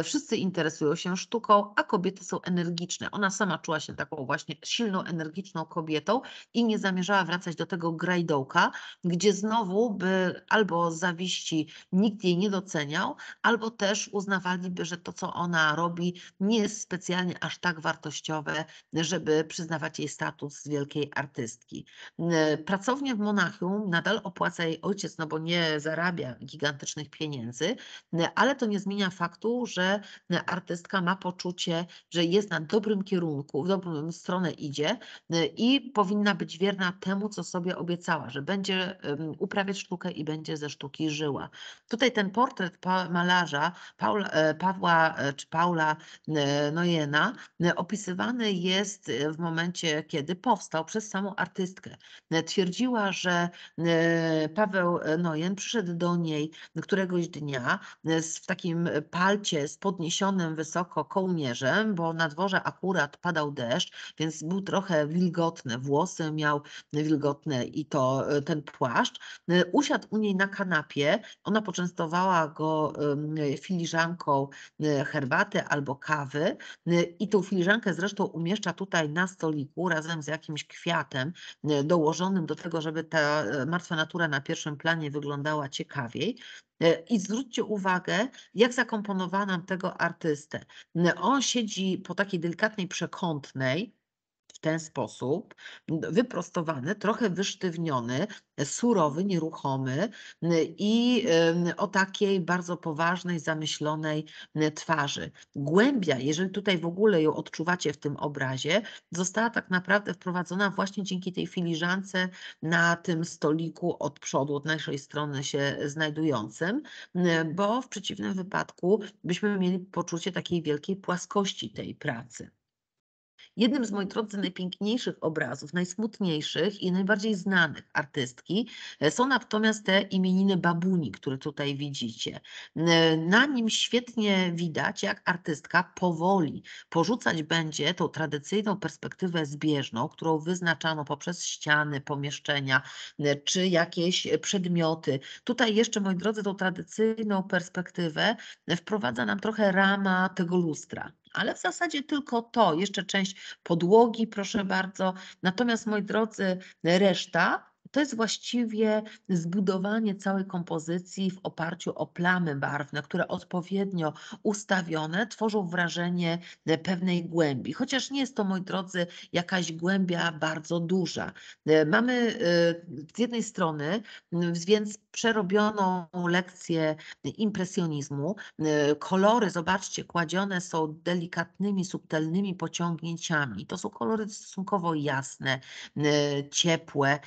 y, wszyscy interesują się sztuką, a kobiety są energiczne. Ona sama czuła się taką właśnie silną, energiczną kobietą i nie zamierzała wracać do tego grajdołka, gdzie znowu by albo zawiści nikt jej nie doceniał, albo też uznawaliby, że to, co ona robi, nie jest specjalnie aż aż tak wartościowe, żeby przyznawać jej status wielkiej artystki. Pracownię w Monachium nadal opłaca jej ojciec, no bo nie zarabia gigantycznych pieniędzy, ale to nie zmienia faktu, że artystka ma poczucie, że jest na dobrym kierunku, w dobrą stronę idzie i powinna być wierna temu, co sobie obiecała, że będzie uprawiać sztukę i będzie ze sztuki żyła. Tutaj ten portret malarza Paula, e, Pawła e, czy Paula Nojena E, opisywany jest e, w momencie, kiedy powstał przez samą artystkę. E, twierdziła, że Paweł Nojen przyszedł do niej któregoś dnia w takim palcie z podniesionym wysoko kołnierzem, bo na dworze akurat padał deszcz, więc był trochę wilgotny, włosy miał wilgotne i to ten płaszcz. Usiadł u niej na kanapie, ona poczęstowała go filiżanką herbaty albo kawy i tą filiżankę zresztą umieszcza tutaj na stoliku razem z jakimś kwiatem e, dołożonym do tego, żeby ta e, martwa natura na pierwszym planie wyglądała ciekawiej. E, I zwróćcie uwagę, jak zakomponowałam tego artystę. On siedzi po takiej delikatnej przekątnej, ten sposób wyprostowany, trochę wysztywniony, surowy, nieruchomy i o takiej bardzo poważnej, zamyślonej twarzy. Głębia, jeżeli tutaj w ogóle ją odczuwacie w tym obrazie, została tak naprawdę wprowadzona właśnie dzięki tej filiżance na tym stoliku od przodu, od naszej strony się znajdującym, bo w przeciwnym wypadku byśmy mieli poczucie takiej wielkiej płaskości tej pracy. Jednym z, moi drodzy, najpiękniejszych obrazów, najsmutniejszych i najbardziej znanych artystki e, są natomiast te imieniny babuni, które tutaj widzicie. Na nim świetnie widać, jak artystka powoli porzucać będzie tą tradycyjną perspektywę zbieżną, którą wyznaczano poprzez ściany, pomieszczenia czy jakieś przedmioty. Tutaj jeszcze, moi drodzy, tą tradycyjną perspektywę wprowadza nam trochę rama tego lustra ale w zasadzie tylko to, jeszcze część podłogi, proszę bardzo. Natomiast moi drodzy, reszta to jest właściwie zbudowanie całej kompozycji w oparciu o plamy barwne, które odpowiednio ustawione tworzą wrażenie pewnej głębi. Chociaż nie jest to, moi drodzy, jakaś głębia bardzo duża. Mamy e, z jednej strony więc przerobioną lekcję impresjonizmu. E, kolory, zobaczcie, kładzione są delikatnymi, subtelnymi pociągnięciami. To są kolory stosunkowo jasne, e, ciepłe.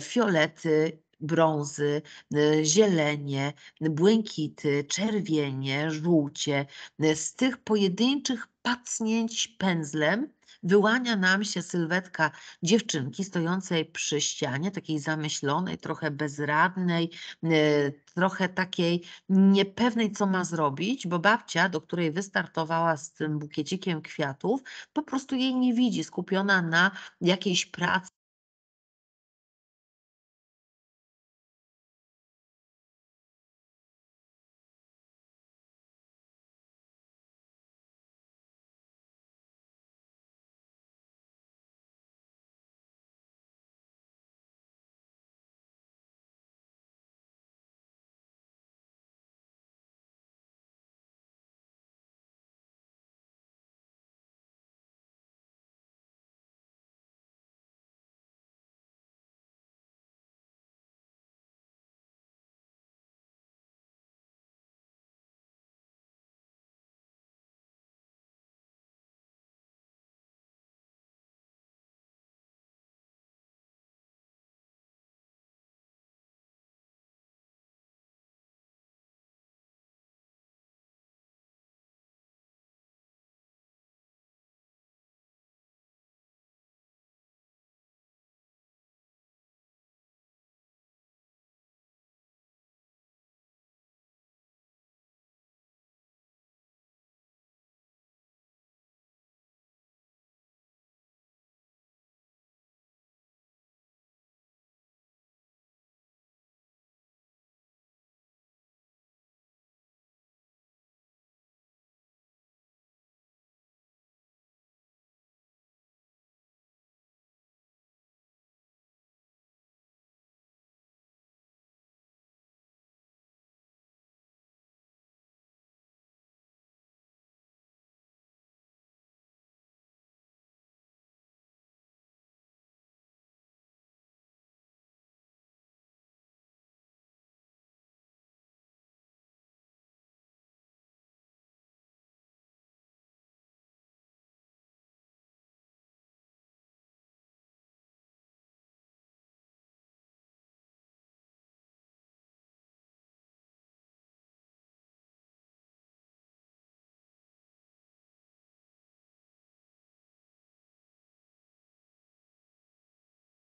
W fiolety, brązy, y, zielenie, błękity, czerwienie, żółcie. Z tych pojedynczych pacnięć pędzlem wyłania nam się sylwetka dziewczynki stojącej przy ścianie, takiej zamyślonej, trochę bezradnej, y, trochę takiej niepewnej, co ma zrobić, bo babcia, do której wystartowała z tym bukiecikiem kwiatów, po prostu jej nie widzi, skupiona na jakiejś pracy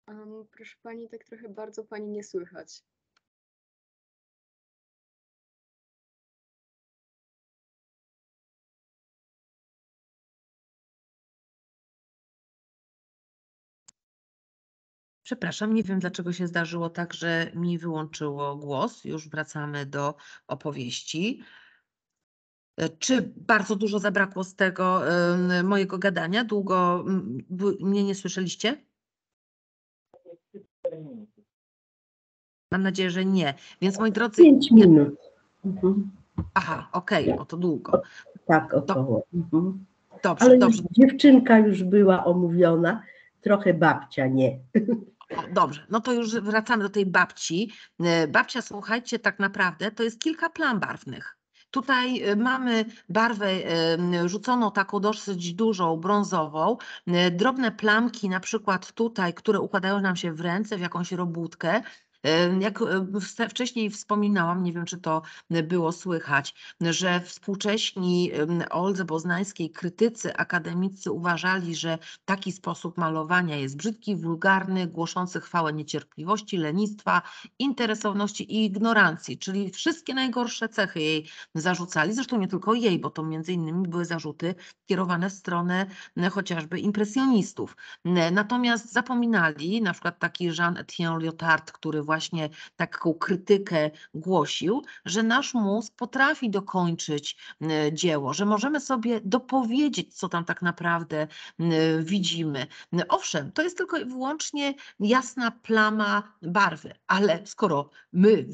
Um, proszę pani, tak trochę bardzo pani nie słychać. Przepraszam, nie wiem dlaczego się zdarzyło tak, że mi wyłączyło głos. Już wracamy do opowieści. E, czy bardzo dużo zabrakło z tego mojego gadania? Długo mnie nie słyszeliście? minut. Mam nadzieję, że nie. Więc moi drodzy. 5 minut. Mhm. Aha, okej, okay, oto długo. Tak, o Mhm. Dobrze, Ale dobrze. dziewczynka już była omówiona, trochę babcia nie. dobrze, no to już wracamy do tej babci. E, babcia, słuchajcie, tak naprawdę to jest kilka plam barwnych. Tutaj y, mamy barwę rzuconą taką dosyć dużą, brązową. Y, drobne plamki na przykład tutaj, które układają nam się w ręce, w jakąś robótkę, jak e, wcześniej wspominałam, nie wiem czy to e, było słychać, że współcześni Oldze Boznańskiej krytycy akademicy uważali, że taki sposób malowania jest brzydki, wulgarny, głoszący chwałę niecierpliwości, lenistwa, interesowności i ignorancji, czyli wszystkie najgorsze cechy jej zarzucali. Zresztą nie tylko jej, bo to między innymi były zarzuty kierowane w stronę e, chociażby impresjonistów. Natomiast zapominali, na przykład taki Jean Etienne Lyotard, który właśnie właśnie taką krytykę głosił, że nasz mózg potrafi dokończyć y, dzieło, że możemy sobie dopowiedzieć, co tam tak naprawdę y, widzimy. Y, owszem, to jest tylko i wyłącznie jasna plama barwy, ale skoro my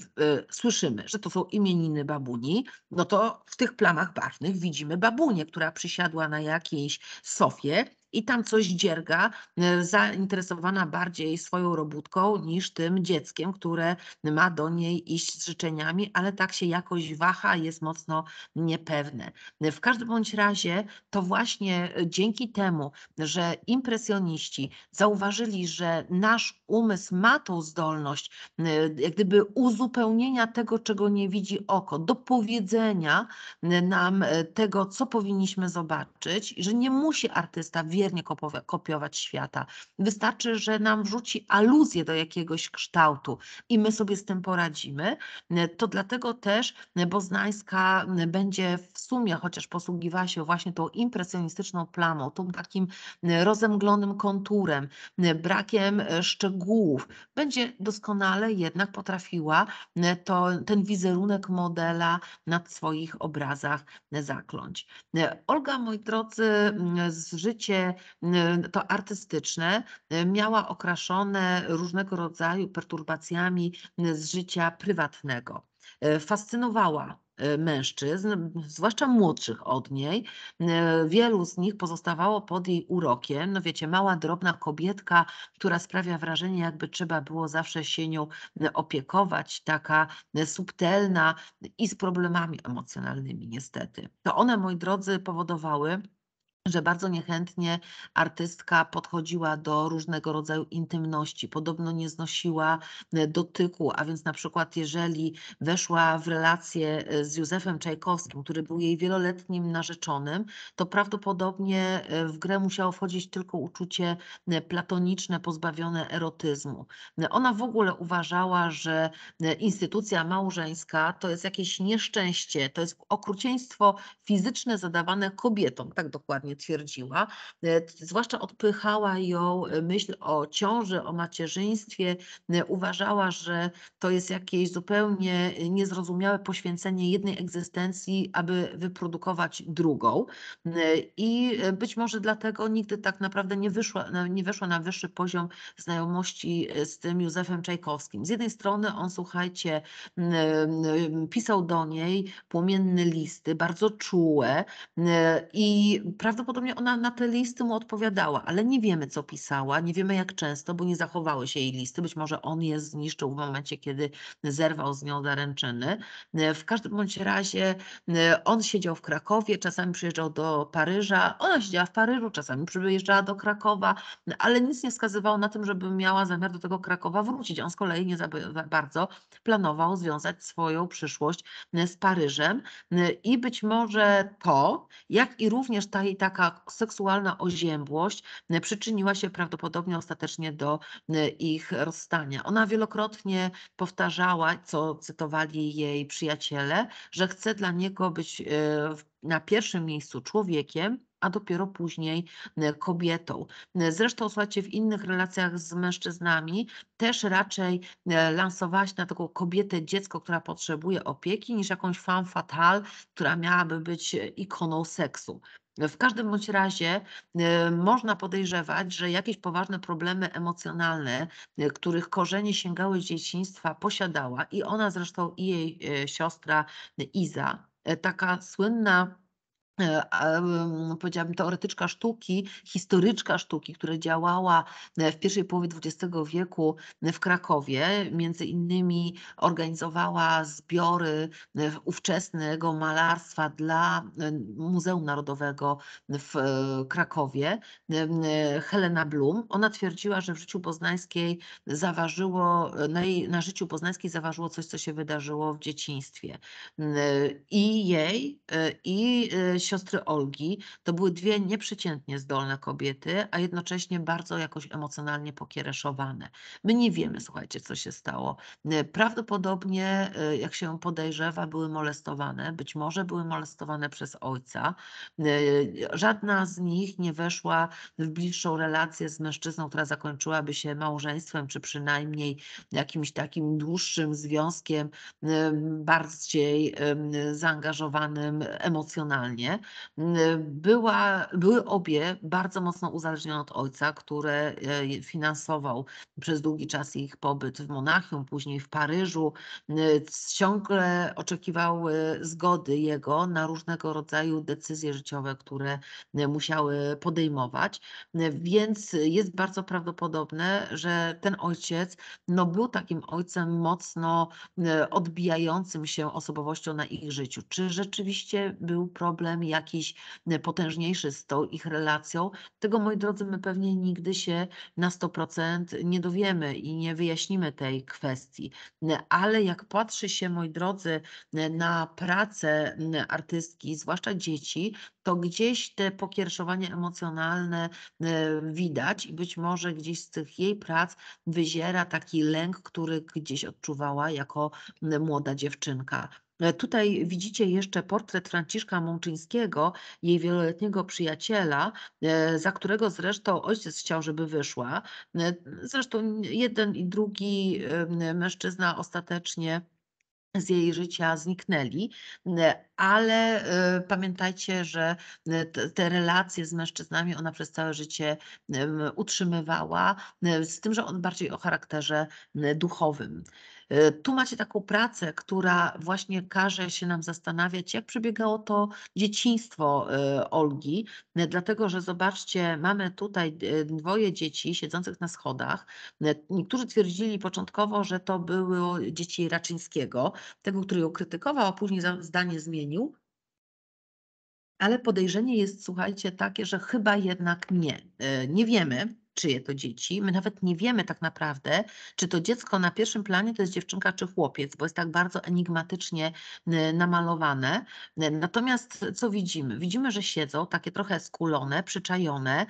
słyszymy, że to są imieniny babuni, no to w tych plamach barwnych widzimy babunię, która przysiadła na jakiejś sofie i tam coś dzierga, e, zainteresowana bardziej swoją robótką niż tym dzieckiem, które ma do niej iść z życzeniami, ale tak się jakoś waha, jest mocno niepewne. W każdym bądź razie to właśnie e, dzięki temu, że impresjoniści zauważyli, że nasz umysł ma tą zdolność e, jak gdyby uzupełnienia tego, czego nie widzi oko, do powiedzenia nam tego, co powinniśmy zobaczyć, że nie musi artysta wiedzieć, wiernie kopiować świata. Wystarczy, że nam wrzuci aluzję do jakiegoś kształtu i my sobie z tym poradzimy. To dlatego też Boznańska będzie w sumie, chociaż posługiwała się właśnie tą impresjonistyczną plamą, tą takim rozemglonym konturem, brakiem szczegółów, będzie doskonale jednak potrafiła to, ten wizerunek modela na swoich obrazach zakląć. Olga, moi drodzy, z życie Y, to artystyczne y, miała okraszone różnego rodzaju perturbacjami y, z życia prywatnego. Fascynowała mężczyzn, zwłaszcza młodszych od niej. Wielu z nich pozostawało pod jej urokiem. No wiecie, mała, drobna kobietka, która sprawia wrażenie, jakby trzeba było zawsze się nią opiekować, taka subtelna i z problemami emocjonalnymi niestety. To one, moi drodzy, powodowały, że bardzo niechętnie artystka podchodziła do różnego rodzaju intymności, podobno nie znosiła e, dotyku, a więc na przykład jeżeli weszła w relację e, z Józefem Czajkowskim, który był jej wieloletnim narzeczonym, to prawdopodobnie e, w grę musiało wchodzić tylko uczucie platoniczne, pozbawione erotyzmu. Ona w ogóle uważała, że instytucja małżeńska to jest jakieś nieszczęście, to jest okrucieństwo fizyczne zadawane kobietom, tak dokładnie twierdziła. E, zwłaszcza odpychała ją e, myśl o ciąży, o macierzyństwie. E, uważała, że to jest jakieś zupełnie niezrozumiałe poświęcenie jednej egzystencji, aby wyprodukować drugą. I być może dlatego nigdy tak naprawdę nie, wyszła, nie weszła na wyższy poziom znajomości z tym Józefem Czajkowskim. Z jednej strony on, słuchajcie, pisał do niej płomienne listy, bardzo czułe i prawdopodobnie prawdopodobnie ona na te listy mu odpowiadała, ale nie wiemy, co pisała, nie wiemy jak często, bo nie zachowały się jej listy. Być może on je zniszczył w momencie, kiedy zerwał z nią zaręczyny. W każdym bądź razie e, on siedział w Krakowie, czasami przyjeżdżał do Paryża, ona siedziała w Paryżu, czasami przyjeżdżała do Krakowa, ale nic nie wskazywało na tym, żeby miała zamiar do tego Krakowa wrócić. On z kolei nie za bardzo planował związać swoją przyszłość e, z Paryżem e, i być może to, jak i również ta ta taka seksualna oziębłość e, przyczyniła się prawdopodobnie ostatecznie do e, ich rozstania. Ona wielokrotnie powtarzała, co cytowali jej przyjaciele, że chce dla niego być e, na pierwszym miejscu człowiekiem, a dopiero później kobietą. Zresztą, słuchajcie, w innych relacjach z mężczyznami też raczej lansowałaś na taką kobietę dziecko, która potrzebuje opieki, niż jakąś femme fatale, która miałaby być ikoną seksu. W każdym bądź razie e, można podejrzewać, że jakieś poważne problemy emocjonalne, e, których korzenie sięgały z dzieciństwa, posiadała i ona zresztą i jej e, siostra Iza. Taka słynna E, mm, powiedziałabym, teoretyczka sztuki, historyczka sztuki, która działała e, w pierwszej połowie XX wieku e, w Krakowie. Między innymi organizowała zbiory ówczesnego malarstwa dla Muzeum Narodowego w Krakowie, Helena Blum. Ona twierdziła, że w życiu poznańskiej zaważyło, na, jej, na życiu poznańskiej zaważyło coś, co się wydarzyło w dzieciństwie. I jej, i siostry Olgi. To były dwie nieprzeciętnie zdolne kobiety, a jednocześnie bardzo jakoś emocjonalnie pokiereszowane. My nie wiemy, słuchajcie, co się stało. Y, prawdopodobnie, y, jak się podejrzewa, były molestowane, być może były molestowane przez ojca. Y, żadna z nich nie weszła w bliższą relację z mężczyzną, która zakończyłaby się małżeństwem, czy przynajmniej jakimś takim dłuższym związkiem, bardziej zaangażowanym emocjonalnie była, były obie bardzo mocno uzależnione od ojca, który e, finansował przez długi czas ich pobyt w Monachium, później w Paryżu. Ciągle oczekiwały e, zgody jego na różnego rodzaju decyzje życiowe, które e, musiały podejmować. Więc jest bardzo prawdopodobne, że ten ojciec no, był takim ojcem mocno odbijającym się osobowością na ich życiu. Czy rzeczywiście był problem jakiś e, potężniejszy z tą ich relacją. Tego, moi drodzy, my pewnie nigdy się na 100% nie dowiemy i nie wyjaśnimy tej kwestii. E, ale jak patrzy się, moi drodzy, e, na pracę artystki, zwłaszcza dzieci, to gdzieś te pokierszowanie emocjonalne widać i być może gdzieś z tych jej prac wyziera taki lęk, który gdzieś odczuwała jako młoda dziewczynka. E, tutaj widzicie jeszcze portret Franciszka Mączyńskiego, jej wieloletniego przyjaciela, e, za którego zresztą ojciec chciał, żeby wyszła. E, zresztą jeden i drugi mężczyzna ostatecznie z jej życia zniknęli, ale pamiętajcie, że te relacje z mężczyznami ona przez całe życie utrzymywała, z tym, że on bardziej o charakterze duchowym. E, tu macie taką pracę, która właśnie każe się nam zastanawiać, jak przebiegało to dzieciństwo e, Olgi, e, dlatego że zobaczcie, mamy tutaj dwoje dzieci siedzących na schodach. Niektórzy twierdzili początkowo, że to były dzieci Raczyńskiego, tego, który ją krytykował, a później zdanie zmienił. Ale podejrzenie jest, słuchajcie, takie, że chyba jednak nie. Nie wiemy, czyje to dzieci. My nawet nie wiemy tak naprawdę, czy to dziecko na pierwszym planie to jest dziewczynka czy chłopiec, bo jest tak bardzo enigmatycznie y, namalowane. Y, natomiast y, co widzimy? Widzimy, że siedzą takie trochę skulone, przyczajone,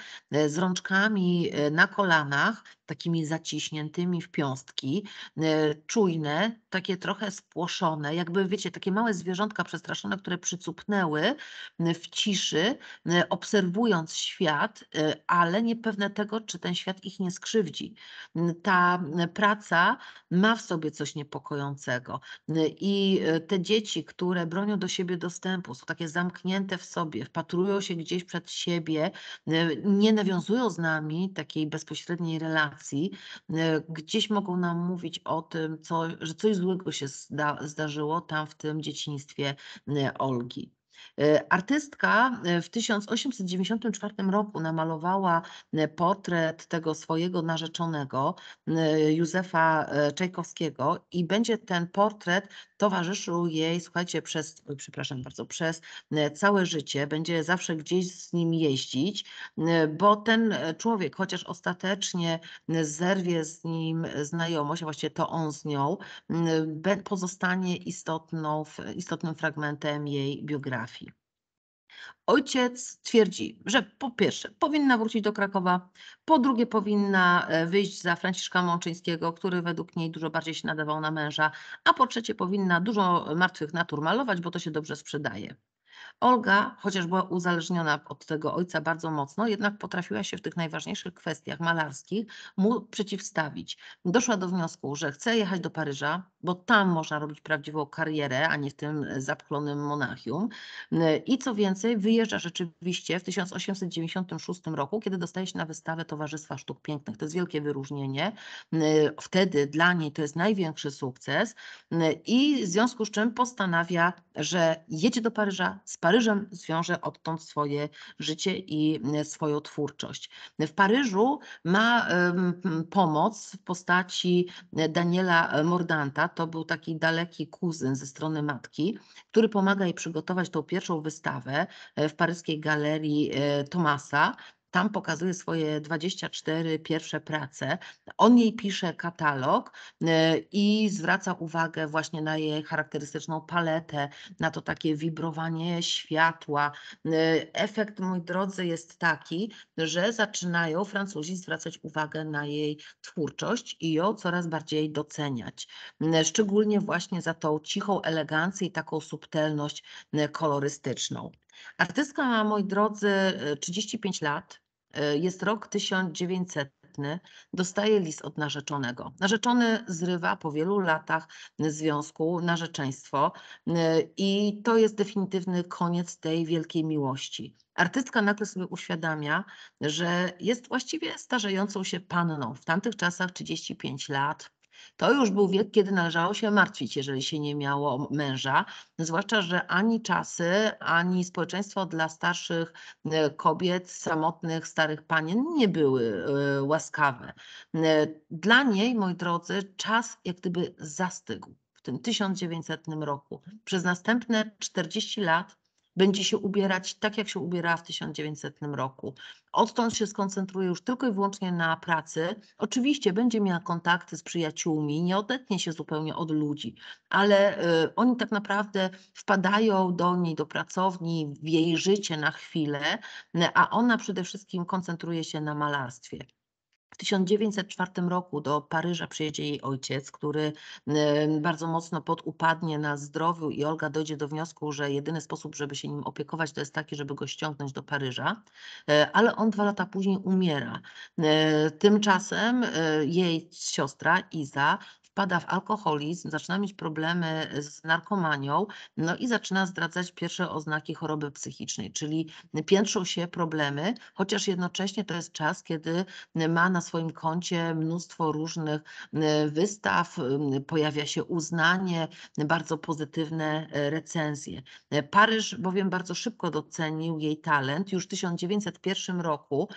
z rączkami na kolanach, takimi zaciśniętymi w piąstki, czujne, takie trochę spłoszone, jakby wiecie, takie małe zwierzątka przestraszone, które przycupnęły w ciszy, obserwując świat, ale niepewne tego, czy że ten świat ich nie skrzywdzi. Ta praca ma w sobie coś niepokojącego i e, te dzieci, które bronią do siebie dostępu, są takie zamknięte w sobie, wpatrują się gdzieś przed siebie, e, nie nawiązują z nami takiej bezpośredniej relacji, e, gdzieś mogą nam mówić o tym, co, że coś złego się zda, zdarzyło tam w tym dzieciństwie Olgi. E, artystka e, w 1894 roku namalowała e, portret tego swojego narzeczonego Józefa Czajkowskiego i będzie ten portret towarzyszył jej, słuchajcie, przez, przepraszam bardzo, przez całe życie, będzie zawsze gdzieś z nim jeździć, bo ten człowiek, chociaż ostatecznie zerwie z nim znajomość, a właściwie to on z nią, pozostanie istotną, istotnym fragmentem jej biografii. Ojciec twierdzi, że po pierwsze powinna wrócić do Krakowa, po drugie powinna e, wyjść za Franciszka Mączyńskiego, który według niej dużo bardziej się nadawał na męża, a po trzecie powinna dużo martwych natur malować, bo to się dobrze sprzedaje. Olga, chociaż była uzależniona od tego ojca bardzo mocno, jednak potrafiła się w tych najważniejszych kwestiach malarskich mu przeciwstawić. Doszła do wniosku, że chce jechać do Paryża, bo tam można robić prawdziwą karierę, a nie w tym zapchlonym Monachium. I co więcej, wyjeżdża rzeczywiście w 1896 roku, kiedy dostaje się na wystawę Towarzystwa Sztuk Pięknych. To jest wielkie wyróżnienie. Wtedy dla niej to jest największy sukces i w związku z czym postanawia, że jedzie do Paryża, z Paryżem zwiąże odtąd swoje życie i swoją twórczość. W Paryżu ma pomoc w postaci Daniela Mordanta, to był taki daleki kuzyn ze strony matki, który pomaga jej przygotować tą pierwszą wystawę e, w paryskiej galerii e, Tomasa tam pokazuje swoje 24 pierwsze prace. On jej pisze katalog e, i zwraca uwagę właśnie na jej charakterystyczną paletę, na to takie wibrowanie światła. E, efekt, moi drodzy, jest taki, że zaczynają Francuzi zwracać uwagę na jej twórczość i ją coraz bardziej doceniać. E, szczególnie właśnie za tą cichą elegancję i taką subtelność kolorystyczną. Artystka ma, moi drodzy, 35 e, lat, e, jest rok 1900. Dostaje list od narzeczonego. Narzeczony zrywa po wielu latach związku narzeczeństwo, e, i to jest definitywny koniec tej wielkiej miłości. Artystka nagle sobie uświadamia, że jest właściwie starzejącą się panną. W tamtych czasach 35 lat, to już był wiek, kiedy należało się martwić, jeżeli się nie miało męża, zwłaszcza, że ani czasy, ani społeczeństwo dla starszych e, kobiet, samotnych, starych panien nie były e, łaskawe. E, dla niej, moi drodzy, czas jak gdyby zastygł w tym 1900 roku. Przez następne 40 lat będzie się ubierać tak, jak się ubierała w 1900 roku. Odtąd się skoncentruje już tylko i wyłącznie na pracy. Oczywiście będzie miała kontakty z przyjaciółmi, nie odetnie się zupełnie od ludzi, ale y, oni tak naprawdę wpadają do niej, do pracowni, w jej życie na chwilę, a ona przede wszystkim koncentruje się na malarstwie. 1904 roku do Paryża przyjedzie jej ojciec, który bardzo mocno podupadnie na zdrowiu i Olga dojdzie do wniosku, że jedyny sposób, żeby się nim opiekować, to jest taki, żeby go ściągnąć do Paryża, e, ale on dwa lata później umiera. E, tymczasem e, jej siostra Iza wpada w alkoholizm, zaczyna mieć problemy z narkomanią, no i zaczyna zdradzać pierwsze oznaki choroby psychicznej, czyli piętrzą się problemy, chociaż jednocześnie to jest czas, kiedy ma na swoim koncie mnóstwo różnych e, wystaw, e, pojawia się uznanie, bardzo pozytywne e, recenzje. Paryż bowiem bardzo szybko docenił jej talent. Już w 1901 roku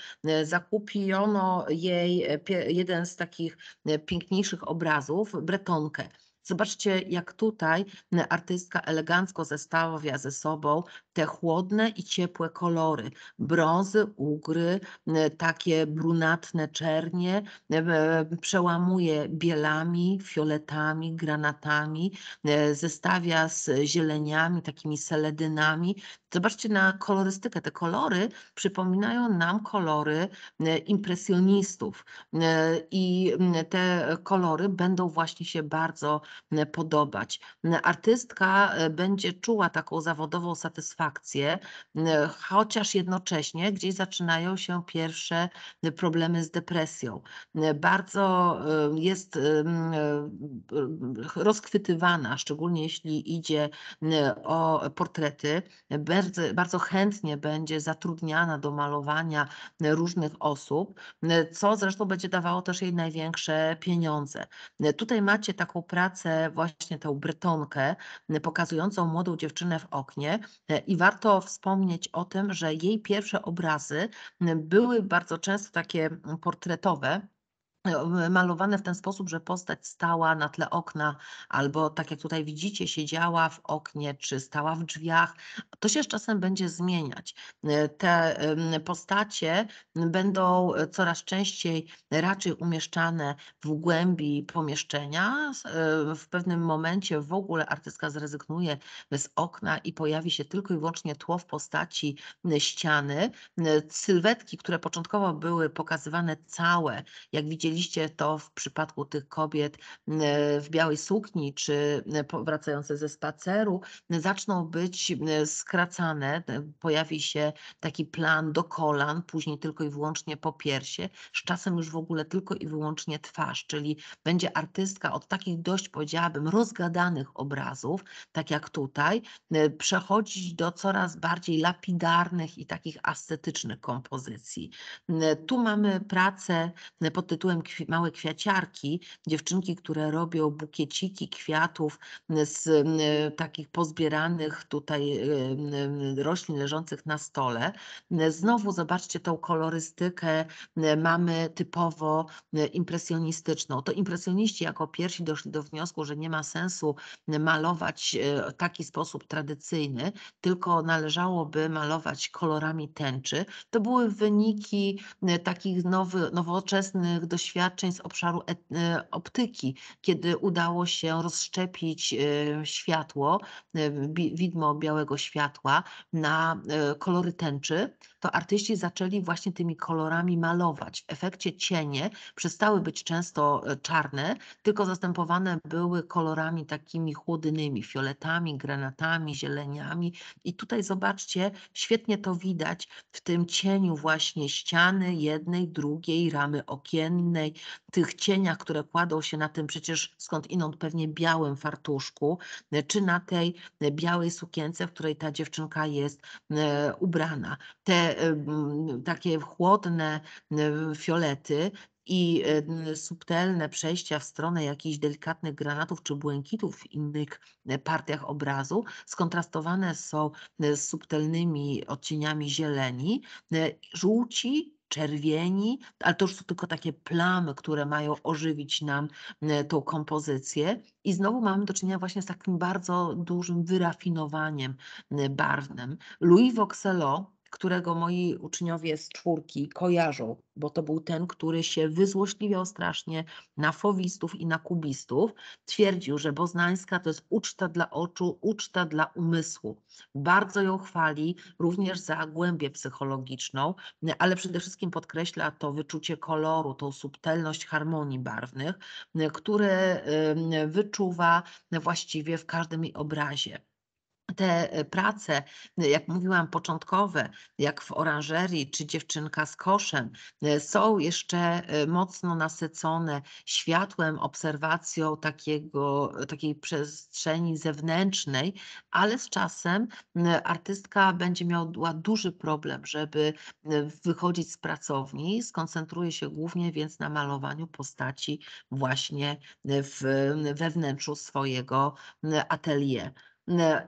zakupiono jej jeden z takich piękniejszych obrazów, bretonkę. Zobaczcie, jak tutaj e, artystka elegancko zestawia ze sobą te chłodne i ciepłe kolory. Brązy, ugry, e, takie brunatne czernie, e, przełamuje bielami, fioletami, granatami, zestawia z zieleniami, takimi seledynami. Zobaczcie na kolorystykę. Te kolory przypominają nam kolory e, impresjonistów e, i te kolory będą właśnie się bardzo podobać. Artystka e, będzie czuła taką zawodową satysfakcję, chociaż jednocześnie gdzieś zaczynają się pierwsze problemy z depresją. Bardzo jest rozchwytywana, szczególnie jeśli idzie o portrety, bardzo, bardzo chętnie będzie zatrudniana do malowania różnych osób, co zresztą będzie dawało też jej największe pieniądze. Tutaj macie taką pracę, właśnie tę bretonkę, pokazującą młodą dziewczynę w oknie i warto wspomnieć o tym, że jej pierwsze obrazy były bardzo często takie portretowe, E, malowane w ten sposób, że postać stała na tle okna, albo tak jak tutaj widzicie, siedziała w oknie, czy stała w drzwiach. To się z czasem będzie zmieniać. E, te postacie będą e, coraz częściej raczej umieszczane w głębi pomieszczenia. W pewnym momencie w ogóle artystka zrezygnuje z okna i pojawi się tylko i wyłącznie tło w postaci ściany. Sylwetki, które początkowo były pokazywane całe, jak widzieliście, Widzieliście to w przypadku tych kobiet e, w białej sukni czy e, wracające ze spaceru. Zaczną być e, skracane, pojawi się taki plan do kolan, później tylko i wyłącznie po piersie, z czasem już w ogóle tylko i wyłącznie twarz, czyli będzie artystka od takich dość powiedziałabym rozgadanych obrazów, tak jak tutaj, przechodzić do coraz bardziej lapidarnych i takich ascetycznych kompozycji. Tu mamy pracę pod tytułem kwi małe kwiaciarki, dziewczynki, które robią bukieciki kwiatów z takich pozbieranych tutaj roślin leżących na stole. Znowu zobaczcie tą kolorystykę, mamy typowo impresjonistyczną. To impresjoniści jako pierwsi doszli do wniosku, że nie ma sensu malować e, w taki sposób tradycyjny, tylko należałoby malować kolorami tęczy. To były wyniki takich nowy, nowoczesnych doświadczeń, doświadczeń z obszaru e, optyki, kiedy udało się rozszczepić e, światło, e, widmo białego światła na kolory tęczy to artyści zaczęli właśnie tymi kolorami malować. W efekcie cienie przestały być często e, czarne, tylko zastępowane były kolorami takimi chłodnymi, fioletami, granatami, zieleniami. I tutaj zobaczcie, świetnie to widać w tym cieniu właśnie ściany jednej, drugiej, ramy okiennej, tych cieniach, które kładą się na tym przecież skąd inąd pewnie białym fartuszku, e, czy na tej e, białej sukience, w której ta dziewczynka jest ubrana. Te takie chłodne fiolety i subtelne przejścia w stronę jakichś delikatnych granatów czy błękitów w innych e, partiach obrazu skontrastowane są e, z subtelnymi odcieniami zieleni, e, żółci czerwieni, ale to już są tylko takie plamy, które mają ożywić nam tą kompozycję. I znowu mamy do czynienia właśnie z takim bardzo dużym wyrafinowaniem barwnym. Louis Voxelot którego moi uczniowie z czwórki kojarzą, bo to był ten, który się wyzłośliwiał strasznie na fowistów i na kubistów. Twierdził, że Boznańska to jest uczta dla oczu, uczta dla umysłu. Bardzo ją chwali również za głębię psychologiczną, ale przede wszystkim podkreśla to wyczucie koloru, tą subtelność harmonii barwnych, które wyczuwa właściwie w każdym jej obrazie te e, prace, y, jak mówiłam, początkowe, jak w oranżerii czy dziewczynka z koszem, y, są jeszcze y, mocno nasycone światłem, obserwacją takiego, takiej przestrzeni zewnętrznej, ale z czasem artystka będzie miała duży problem, żeby wychodzić z pracowni. Skoncentruje się głównie więc na malowaniu postaci właśnie w, we wnętrzu swojego atelier.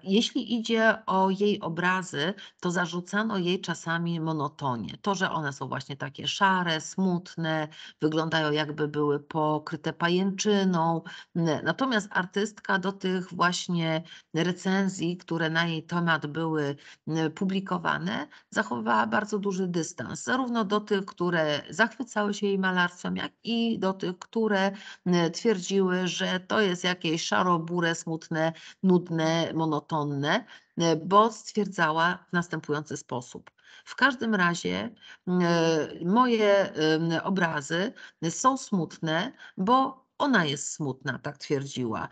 Jeśli idzie o jej obrazy, to zarzucano jej czasami monotonię. To, że one są właśnie takie szare, smutne, wyglądają jakby były pokryte pajęczyną. Natomiast artystka do tych właśnie recenzji, które na jej temat były publikowane, zachowywała bardzo duży dystans, zarówno do tych, które zachwycały się jej malarstwem, jak i do tych, które twierdziły, że to jest jakieś szaro, bure smutne, nudne monotonne, e, bo stwierdzała w następujący sposób. W każdym razie e, moje e, obrazy są smutne, bo ona jest smutna, tak twierdziła.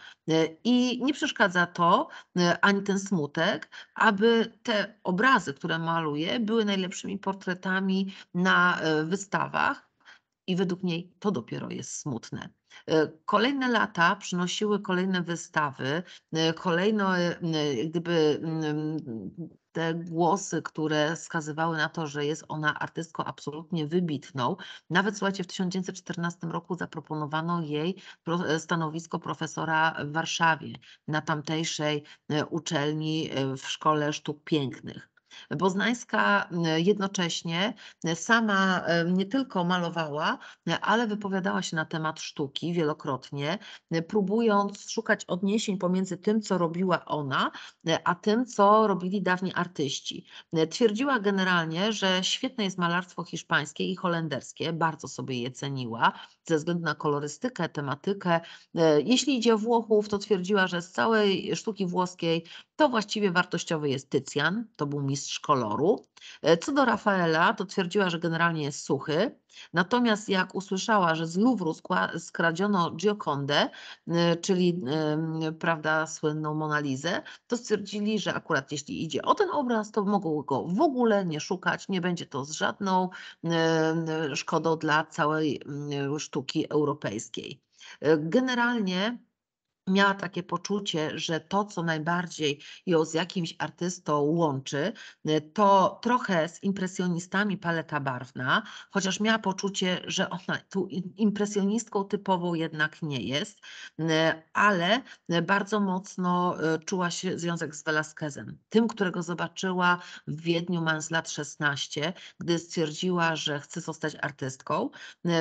I nie przeszkadza to ani ten smutek, aby te obrazy, które maluje, były najlepszymi portretami na wystawach. I według niej to dopiero jest smutne. E, kolejne lata przynosiły kolejne wystawy, e, kolejne e, gdyby te głosy, które wskazywały na to, że jest ona artystką absolutnie wybitną. Nawet słuchajcie, w 1914 roku zaproponowano jej stanowisko profesora w Warszawie, na tamtejszej uczelni w Szkole Sztuk Pięknych. Boznańska y, jednocześnie y, sama y, nie tylko malowała, ale wypowiadała się na temat sztuki wielokrotnie, próbując szukać odniesień pomiędzy tym, co robiła ona, a tym, co robili dawni artyści. Twierdziła generalnie, że świetne jest malarstwo hiszpańskie i holenderskie, bardzo sobie je ceniła, ze względu na kolorystykę, tematykę. E, jeśli idzie o Włochów, to twierdziła, że z całej sztuki włoskiej to właściwie wartościowy jest Tycjan, to był mistrz koloru. E, co do Rafaela, to twierdziła, że generalnie jest suchy. Natomiast jak usłyszała, że z Louvru skradziono Giocondę, e, czyli prawda, słynną Monalizę, to stwierdzili, że akurat jeśli idzie o ten obraz, to mogą go w ogóle nie szukać, nie będzie to z żadną szkodą dla całej sztuki mm, Sztuki Europejskiej. E, generalnie miała takie poczucie, że to, co najbardziej ją z jakimś artystą łączy, y, to trochę z impresjonistami paleta barwna, chociaż miała poczucie, że ona tu impresjonistką typową jednak nie jest, y, ale y, bardzo mocno czuła się związek z Velasquezem, tym, którego zobaczyła w Wiedniu mając lat 16, gdy stwierdziła, że chce zostać artystką.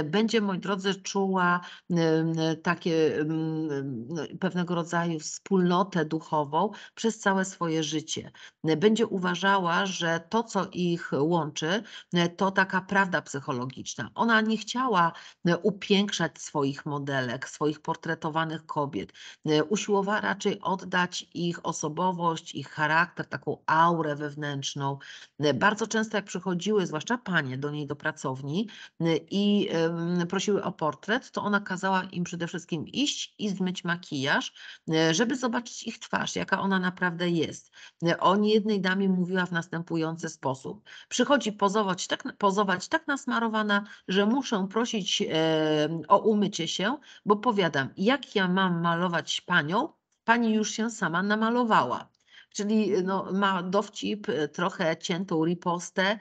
Będzie, moi drodzy, czuła takie mm, no, pewnego rodzaju wspólnotę duchową przez całe swoje życie. Będzie uważała, że to, co ich łączy, to taka prawda psychologiczna. Ona nie chciała e, upiększać swoich modelek, swoich portretowanych kobiet. E, Usiłowała raczej oddać ich osobowość, ich charakter, taką aurę wewnętrzną. E, bardzo często, jak przychodziły, zwłaszcza panie do niej do pracowni i prosiły o portret, to ona kazała im przede wszystkim iść i zmyć makijaż makijaż, e, żeby zobaczyć ich twarz, jaka ona naprawdę jest. E, o jednej damie mówiła w następujący sposób. Przychodzi pozować tak, pozować tak nasmarowana, że muszę prosić e, o umycie się, bo powiadam, jak ja mam malować panią, pani już się sama namalowała czyli no, ma dowcip, trochę ciętą ripostę,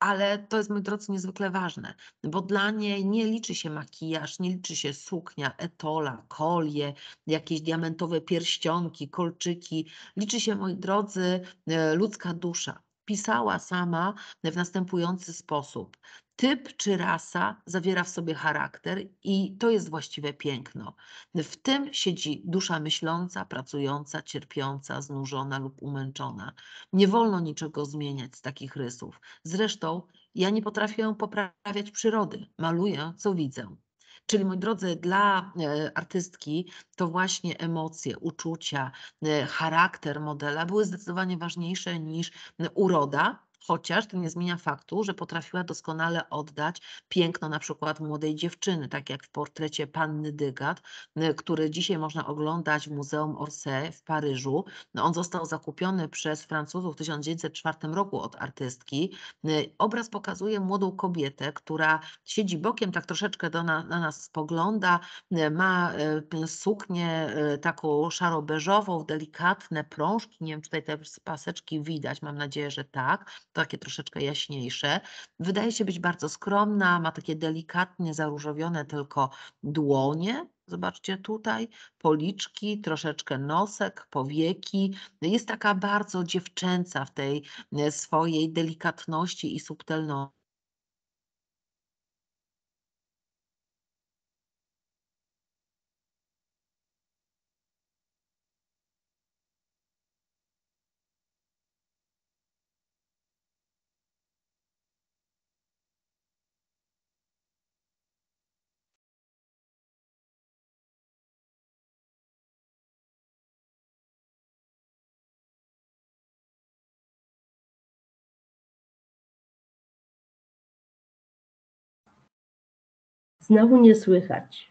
ale to jest, moi drodzy, niezwykle ważne, bo dla niej nie liczy się makijaż, nie liczy się suknia, etola, kolie, jakieś diamentowe pierścionki, kolczyki. Liczy się, moi drodzy, e, ludzka dusza. Pisała sama w następujący sposób typ czy rasa zawiera w sobie charakter i to jest właściwe piękno. W tym siedzi dusza myśląca, pracująca, cierpiąca, znużona lub umęczona. Nie wolno niczego zmieniać z takich rysów. Zresztą ja nie potrafię poprawiać przyrody, maluję co widzę. Czyli moi drodzy, dla e, artystki to właśnie emocje, uczucia, e, charakter modela były zdecydowanie ważniejsze niż e, uroda, chociaż to nie zmienia faktu, że potrafiła doskonale oddać piękno na przykład młodej dziewczyny, tak jak w portrecie Panny Dygat, y, który dzisiaj można oglądać w Muzeum Orsay w Paryżu. No, on został zakupiony przez Francuzów w 1904 roku od artystki. Y, obraz pokazuje młodą kobietę, która siedzi bokiem, tak troszeczkę do na, na nas spogląda, y, ma suknię taką szaro-beżową, delikatne prążki, nie wiem, czy tutaj te paseczki widać, mam nadzieję, że tak takie troszeczkę jaśniejsze. Wydaje się być bardzo skromna, ma takie delikatnie zaróżowione tylko dłonie. Zobaczcie tutaj, policzki, troszeczkę nosek, powieki. Jest taka bardzo dziewczęca w tej e, swojej delikatności i subtelności Znowu nie słychać.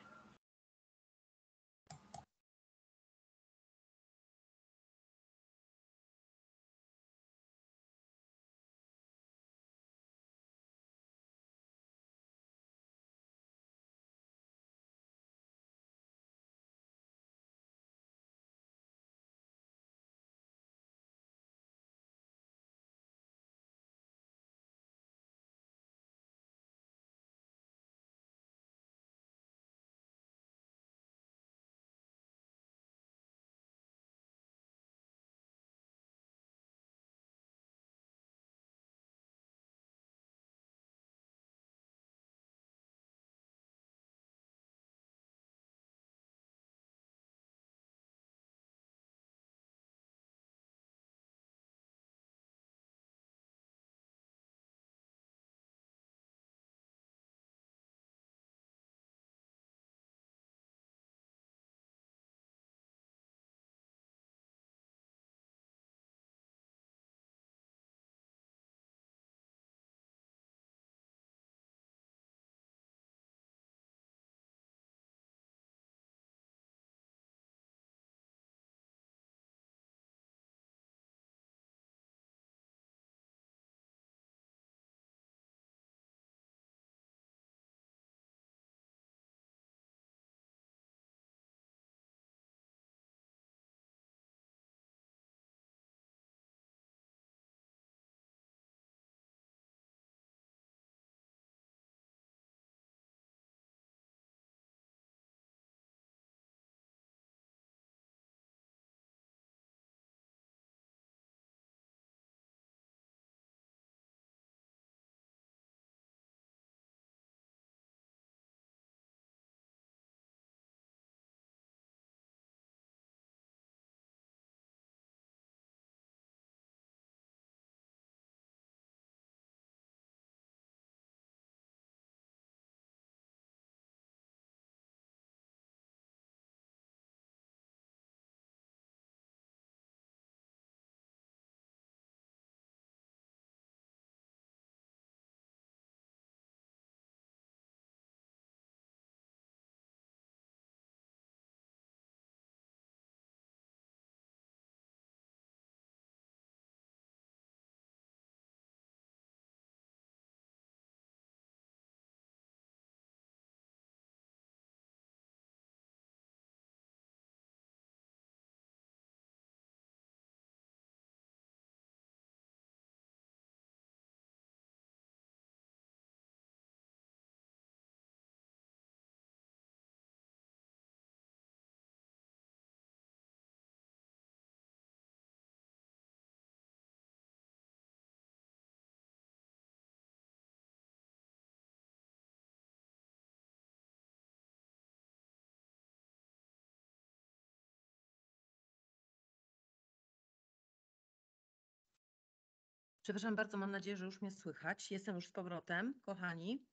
Przepraszam bardzo, mam nadzieję, że już mnie słychać. Jestem już z powrotem, kochani.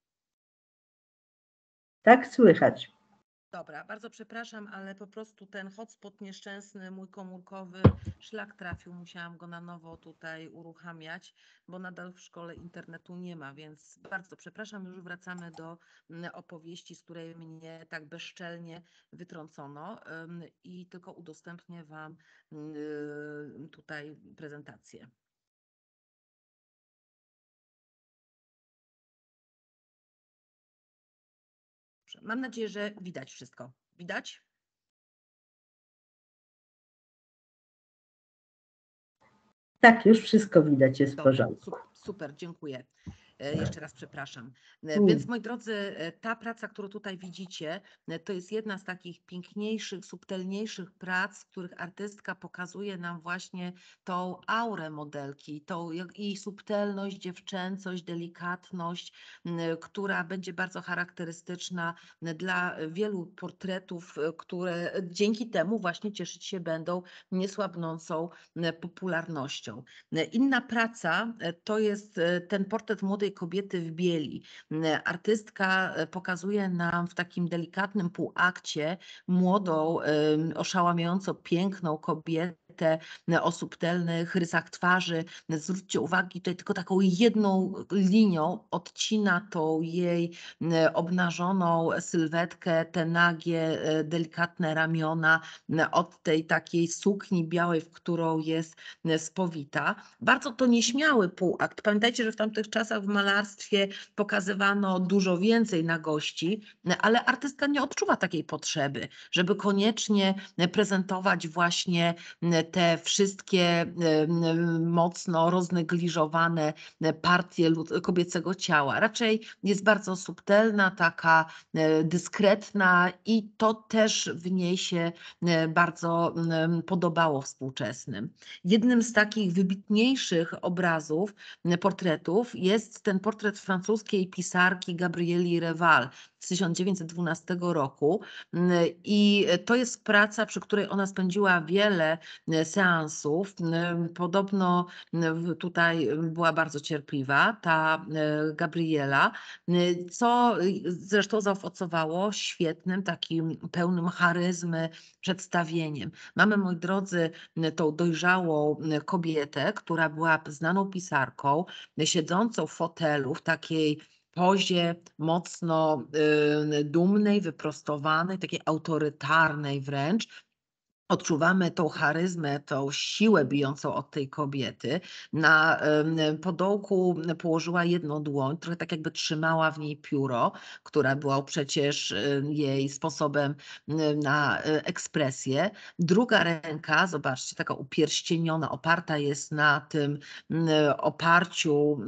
Tak, słychać. Dobra, bardzo przepraszam, ale po prostu ten hotspot nieszczęsny, mój komórkowy, szlak trafił, musiałam go na nowo tutaj uruchamiać, bo nadal w szkole internetu nie ma, więc bardzo przepraszam, już wracamy do mm, opowieści, z której mnie tak bezczelnie wytrącono i tylko udostępnię Wam mm, tutaj prezentację. Mam nadzieję, że widać wszystko. Widać? Tak, już wszystko widać, jest w porządku. Super, dziękuję. E, tak. Jeszcze raz przepraszam. E, mm. Więc moi drodzy, e, ta praca, którą tutaj widzicie, to jest jedna z takich piękniejszych, subtelniejszych prac, w których artystka pokazuje nam właśnie tą aurę modelki, tą i subtelność, dziewczęcość, delikatność, która będzie bardzo charakterystyczna dla wielu portretów, które dzięki temu właśnie cieszyć się będą niesłabnącą popularnością. Inna praca to jest ten portret młodej kobiety w bieli. Mm, artystka e, pokazuje nam w takim delikatnym półakcie młodą, oszałamiająco piękną kobietę, sylwetę, e, o subtelnych rysach twarzy. E, zwróćcie uwagi, tutaj tylko taką jedną e, linią odcina tą jej obnażoną sylwetkę, te nagie, delikatne ramiona od tej takiej sukni białej, w którą jest spowita. Bardzo to nieśmiały półakt. Pamiętajcie, że w tamtych czasach w malarstwie pokazywano dużo więcej nagości, ale artystka nie odczuwa takiej potrzeby, żeby koniecznie prezentować właśnie te wszystkie mocno roznegliżowane e, partie kobiecego ciała. Raczej jest bardzo subtelna, taka e, dyskretna i to też w niej się e, bardzo podobało współczesnym. Jednym z takich wybitniejszych obrazów, portretów jest ten portret francuskiej pisarki Gabrieli Reval z 1912 roku i to jest praca, przy której ona spędziła wiele seansów. Podobno tutaj była bardzo cierpliwa ta e, Gabriela, e, co e, zresztą zaowocowało świetnym, takim pełnym charyzmy przedstawieniem. Mamy, moi drodzy, tą dojrzałą kobietę, która była znaną pisarką, siedzącą w fotelu w takiej pozie mocno y, dumnej, wyprostowanej, takiej autorytarnej wręcz, odczuwamy tą charyzmę, tą siłę bijącą od tej kobiety. Na podołku położyła jedną dłoń, trochę tak jakby trzymała w niej pióro, która była przecież jej sposobem na e, ekspresję. Druga ręka, zobaczcie, taka upierścieniona, oparta jest na tym oparciu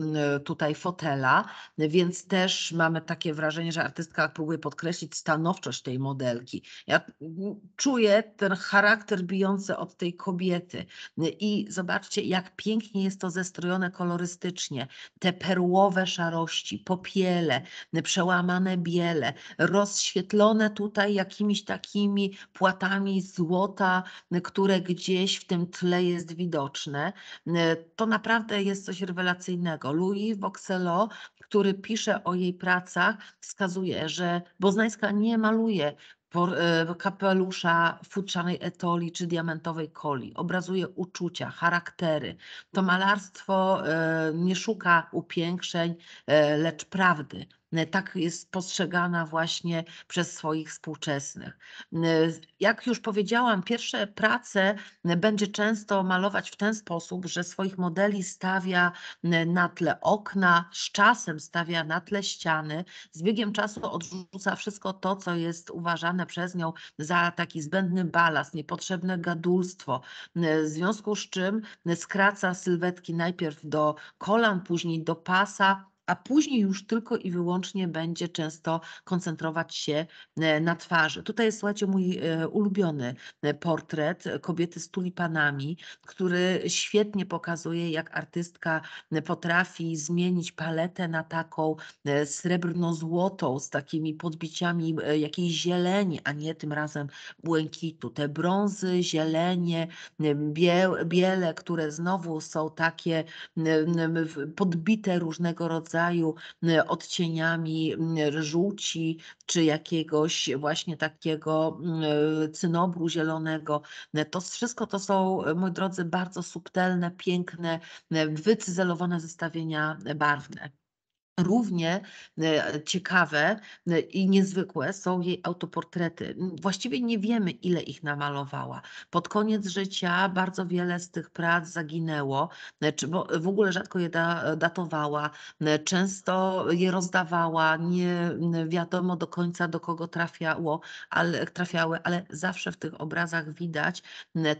tutaj fotela, więc też mamy takie wrażenie, że artystka próbuje podkreślić stanowczość tej modelki. Ja czuję ten charakter charakter bijący od tej kobiety. I zobaczcie, jak pięknie jest to zestrojone kolorystycznie. Te perłowe szarości, popiele, przełamane biele, rozświetlone tutaj jakimiś takimi płatami złota, które gdzieś w tym tle jest widoczne. To naprawdę jest coś rewelacyjnego. Louis Voxelo, który pisze o jej pracach, wskazuje, że Boznańska nie maluje E, kapelusza futrzanej etoli czy diamentowej coli. Obrazuje uczucia, charaktery. To malarstwo e, nie szuka upiększeń, e, lecz prawdy tak jest postrzegana właśnie przez swoich współczesnych. Jak już powiedziałam, pierwsze prace będzie często malować w ten sposób, że swoich modeli stawia na tle okna, z czasem stawia na tle ściany, z biegiem czasu odrzuca wszystko to, co jest uważane przez nią za taki zbędny balast, niepotrzebne gadulstwo, w związku z czym skraca sylwetki najpierw do kolan, później do pasa, a później już tylko i wyłącznie będzie często koncentrować się e, na twarzy. Tutaj jest, słuchajcie, mój e, ulubiony e, portret kobiety z tulipanami, który świetnie pokazuje, jak artystka potrafi zmienić paletę na taką srebrno-złotą z takimi podbiciami jakiejś zieleni, a nie tym razem błękitu. Te brązy, zielenie, biele, które znowu są takie podbite różnego rodzaju rodzaju y, odcieniami y, żółci czy jakiegoś właśnie takiego y, cynobru zielonego. To wszystko to są, moi drodzy, bardzo subtelne, piękne, wycyzelowane zestawienia barwne. Równie e, ciekawe e, i niezwykłe są jej autoportrety. Właściwie nie wiemy, ile ich namalowała. Pod koniec życia bardzo wiele z tych prac zaginęło, e, czy w ogóle rzadko je datowała, często je rozdawała, nie wiadomo do końca do kogo trafiało, ale, trafiały, ale zawsze w tych obrazach widać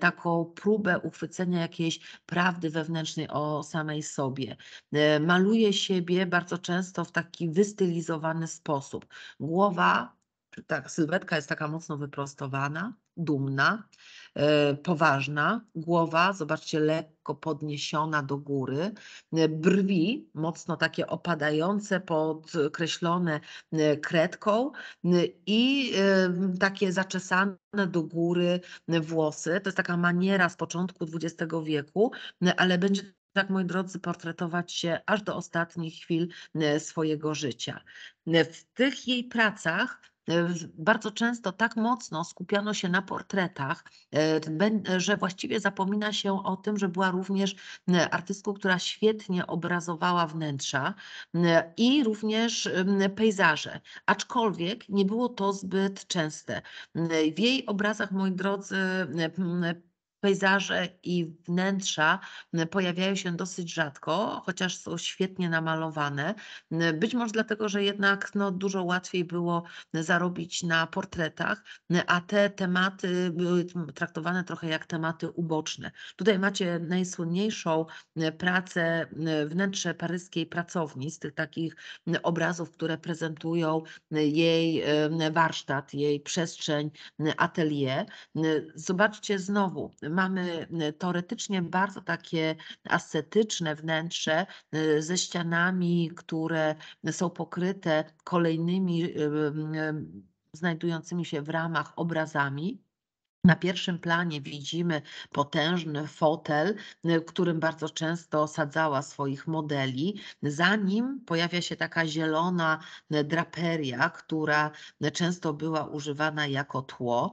taką próbę uchwycenia jakiejś prawdy wewnętrznej o samej sobie. Maluje siebie bardzo często w taki wystylizowany sposób. Głowa, tak, sylwetka jest taka mocno wyprostowana, dumna, yy, poważna. Głowa, zobaczcie, lekko podniesiona do góry. E, brwi mocno takie opadające, podkreślone e, kredką i yy, takie zaczesane do góry włosy. To jest taka maniera z początku XX wieku, ale będzie tak, moi drodzy, portretować się aż do ostatnich chwil e, swojego życia. E, w tych jej pracach e, bardzo często tak mocno skupiano się na portretach, że właściwie zapomina się o tym, że była również artystką, która świetnie obrazowała wnętrza i również pejzaże, aczkolwiek nie było to zbyt częste. W jej obrazach, moi drodzy, pejzaże i wnętrza pojawiają się dosyć rzadko, chociaż są świetnie namalowane. Być może dlatego, że jednak no, dużo łatwiej było zarobić na portretach, a te tematy były traktowane trochę jak tematy uboczne. Tutaj macie najsłynniejszą pracę wnętrze paryskiej pracowni, z tych takich obrazów, które prezentują jej warsztat, jej przestrzeń, atelier. Zobaczcie znowu, mamy y, teoretycznie bardzo takie ascetyczne wnętrze y, ze ścianami, które są pokryte kolejnymi y, znajdującymi się w ramach obrazami, na pierwszym planie widzimy potężny fotel, y, którym bardzo często osadzała swoich modeli. Za nim pojawia się taka zielona y, draperia, która y, często była używana jako tło.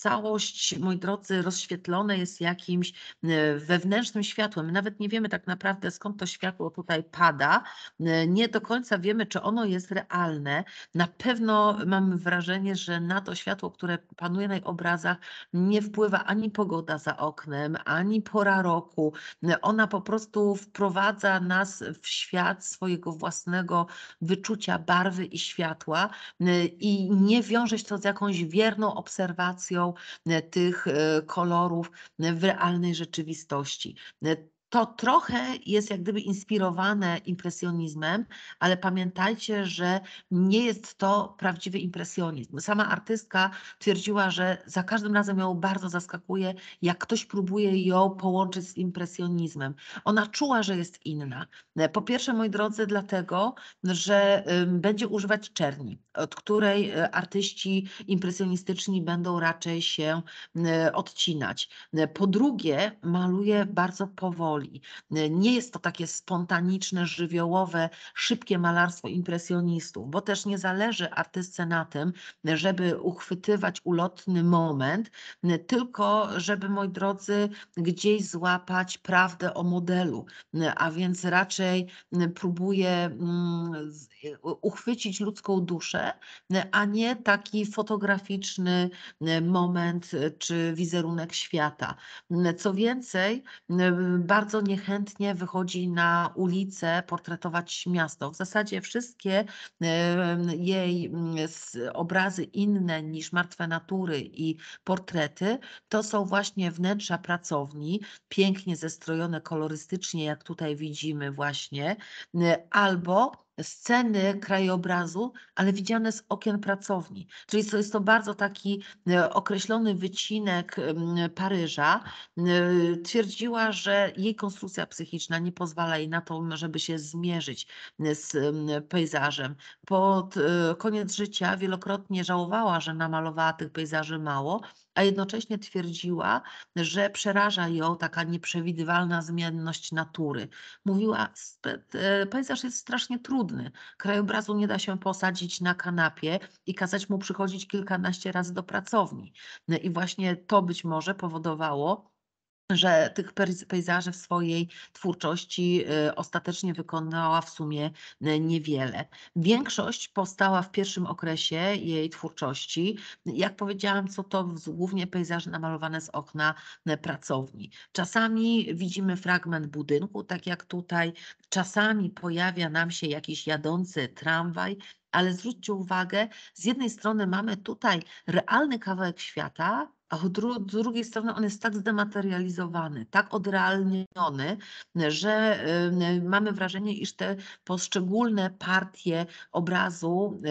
Całość, moi drodzy, rozświetlone jest jakimś wewnętrznym światłem. nawet nie wiemy tak naprawdę skąd to światło tutaj pada. Nie do końca wiemy, czy ono jest realne. Na pewno mamy wrażenie, że na to światło, które panuje na obrazach, nie wpływa ani pogoda za oknem, ani pora roku. Ona po prostu wprowadza nas w świat swojego własnego wyczucia barwy i światła y, i nie wiąże się to z jakąś wierną obserwacją y, tych y, kolorów w realnej rzeczywistości to trochę jest jak gdyby inspirowane impresjonizmem, ale pamiętajcie, że nie jest to prawdziwy impresjonizm. Sama artystka twierdziła, że za każdym razem ją bardzo zaskakuje, jak ktoś próbuje ją połączyć z impresjonizmem. Ona czuła, że jest inna. Po pierwsze, moi drodzy, dlatego, że będzie używać czerni, od której e, artyści impresjonistyczni będą raczej się e, odcinać. Po drugie, maluje bardzo powoli nie jest to takie spontaniczne, żywiołowe, szybkie malarstwo impresjonistów, bo też nie zależy artystce na tym, żeby uchwytywać ulotny moment, tylko żeby, moi drodzy, gdzieś złapać prawdę o modelu, a więc raczej mm, próbuje mm, uchwycić ludzką duszę, a nie taki fotograficzny mm, moment czy wizerunek świata. Co więcej, bardzo bardzo niechętnie wychodzi na ulicę portretować miasto. W zasadzie wszystkie jej mm, obrazy inne niż martwe natury i portrety to są właśnie wnętrza pracowni, pięknie zestrojone kolorystycznie, jak tutaj widzimy właśnie, y, albo sceny krajobrazu, ale widziane z okien pracowni. Czyli to jest to bardzo taki e, określony wycinek Paryża. E, twierdziła, że jej konstrukcja psychiczna nie pozwala jej na to, żeby się zmierzyć e, z pejzażem. Pod koniec życia wielokrotnie żałowała, że namalowała tych pejzaży mało, a jednocześnie twierdziła, że przeraża ją taka nieprzewidywalna zmienność natury. Mówiła, e, pejzaż jest strasznie trudny, krajobrazu nie da się posadzić na kanapie i kazać mu przychodzić kilkanaście razy do pracowni. I właśnie to być może powodowało, że tych pejzaży w swojej twórczości y, ostatecznie wykonała w sumie y, niewiele. Większość powstała w pierwszym okresie jej twórczości. Jak powiedziałam, co to głównie pejzaże namalowane z okna y, pracowni. Czasami widzimy fragment budynku, tak jak tutaj. Czasami pojawia nam się jakiś jadący tramwaj, ale zwróćcie uwagę, z jednej strony mamy tutaj realny kawałek świata, a z drugiej strony on jest tak zdematerializowany, tak odrealniony, że mamy wrażenie, iż te poszczególne partie obrazu,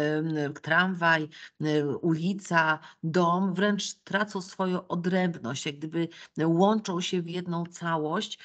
tramwaj, ulica, dom wręcz tracą swoją odrębność, jak gdyby łączą się w jedną całość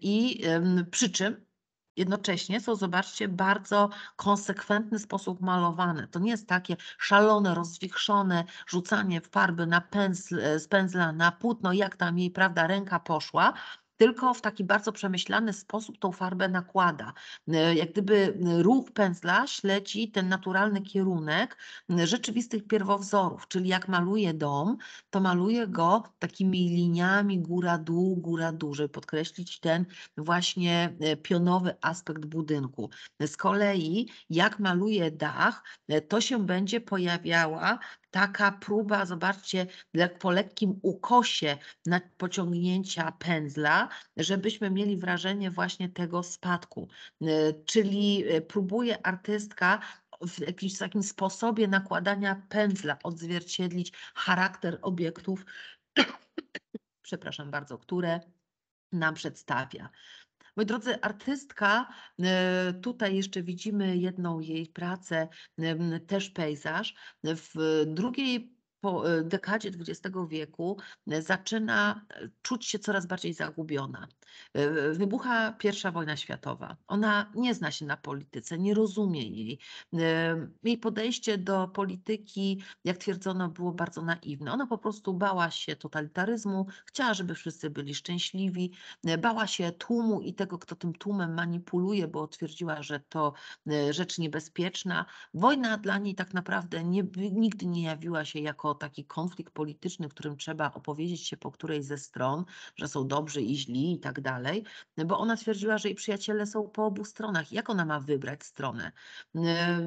i przy czym jednocześnie są, zobaczcie, bardzo konsekwentny sposób malowane. To nie jest takie szalone, rozwichrzone rzucanie farby na pędzl, z pędzla na płótno, jak tam jej, prawda, ręka poszła, tylko w taki bardzo przemyślany sposób tą farbę nakłada. E, jak gdyby e, ruch pędzla śledzi ten naturalny kierunek rzeczywistych pierwowzorów, czyli jak maluje dom, to maluje go takimi liniami góra-dół, góra-dół, żeby podkreślić ten właśnie e, pionowy aspekt budynku. Z kolei jak maluje dach, to się będzie pojawiała taka próba, zobaczcie, po lekkim ukosie pociągnięcia pędzla, żebyśmy mieli wrażenie właśnie tego spadku. E, czyli e, próbuje artystka w jakimś takim sposobie nakładania pędzla odzwierciedlić charakter obiektów, przepraszam bardzo, które nam przedstawia. Moi drodzy, artystka, e, tutaj jeszcze widzimy jedną jej pracę, e, też pejzaż. W drugiej po y, dekadzie XX wieku y, zaczyna y, czuć się coraz bardziej zagubiona. Wybucha I wojna światowa. Ona nie zna się na polityce, nie rozumie jej. Jej podejście do polityki, jak twierdzono, było bardzo naiwne. Ona po prostu bała się totalitaryzmu, chciała, żeby wszyscy byli szczęśliwi, bała się tłumu i tego, kto tym tłumem manipuluje, bo twierdziła, że to rzecz niebezpieczna. Wojna dla niej tak naprawdę nie, nigdy nie jawiła się jako taki konflikt polityczny, którym trzeba opowiedzieć się po której ze stron, że są dobrzy i źli i tak dalej, bo ona stwierdziła, że jej przyjaciele są po obu stronach. Jak ona ma wybrać stronę? Yy,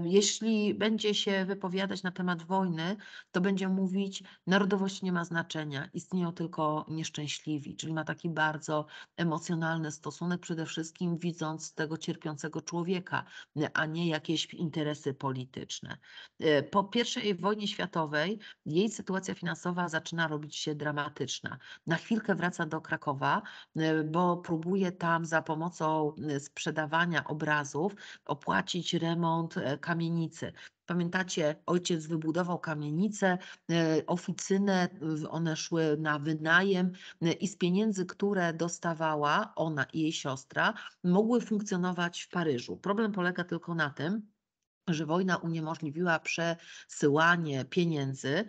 jeśli będzie się wypowiadać na temat wojny, to będzie mówić, narodowość nie ma znaczenia, istnieją tylko nieszczęśliwi, czyli ma taki bardzo emocjonalny stosunek, przede wszystkim widząc tego cierpiącego człowieka, a nie jakieś interesy polityczne. Yy, po pierwszej wojnie światowej jej sytuacja finansowa zaczyna robić się dramatyczna. Na chwilkę wraca do Krakowa, y, bo próbuje tam za pomocą y, sprzedawania obrazów opłacić remont e, kamienicy. Pamiętacie, ojciec wybudował kamienicę, y, oficynę, one szły na wynajem i z pieniędzy, które dostawała ona i jej siostra, mogły funkcjonować w Paryżu. Problem polega tylko na tym, że wojna uniemożliwiła przesyłanie pieniędzy.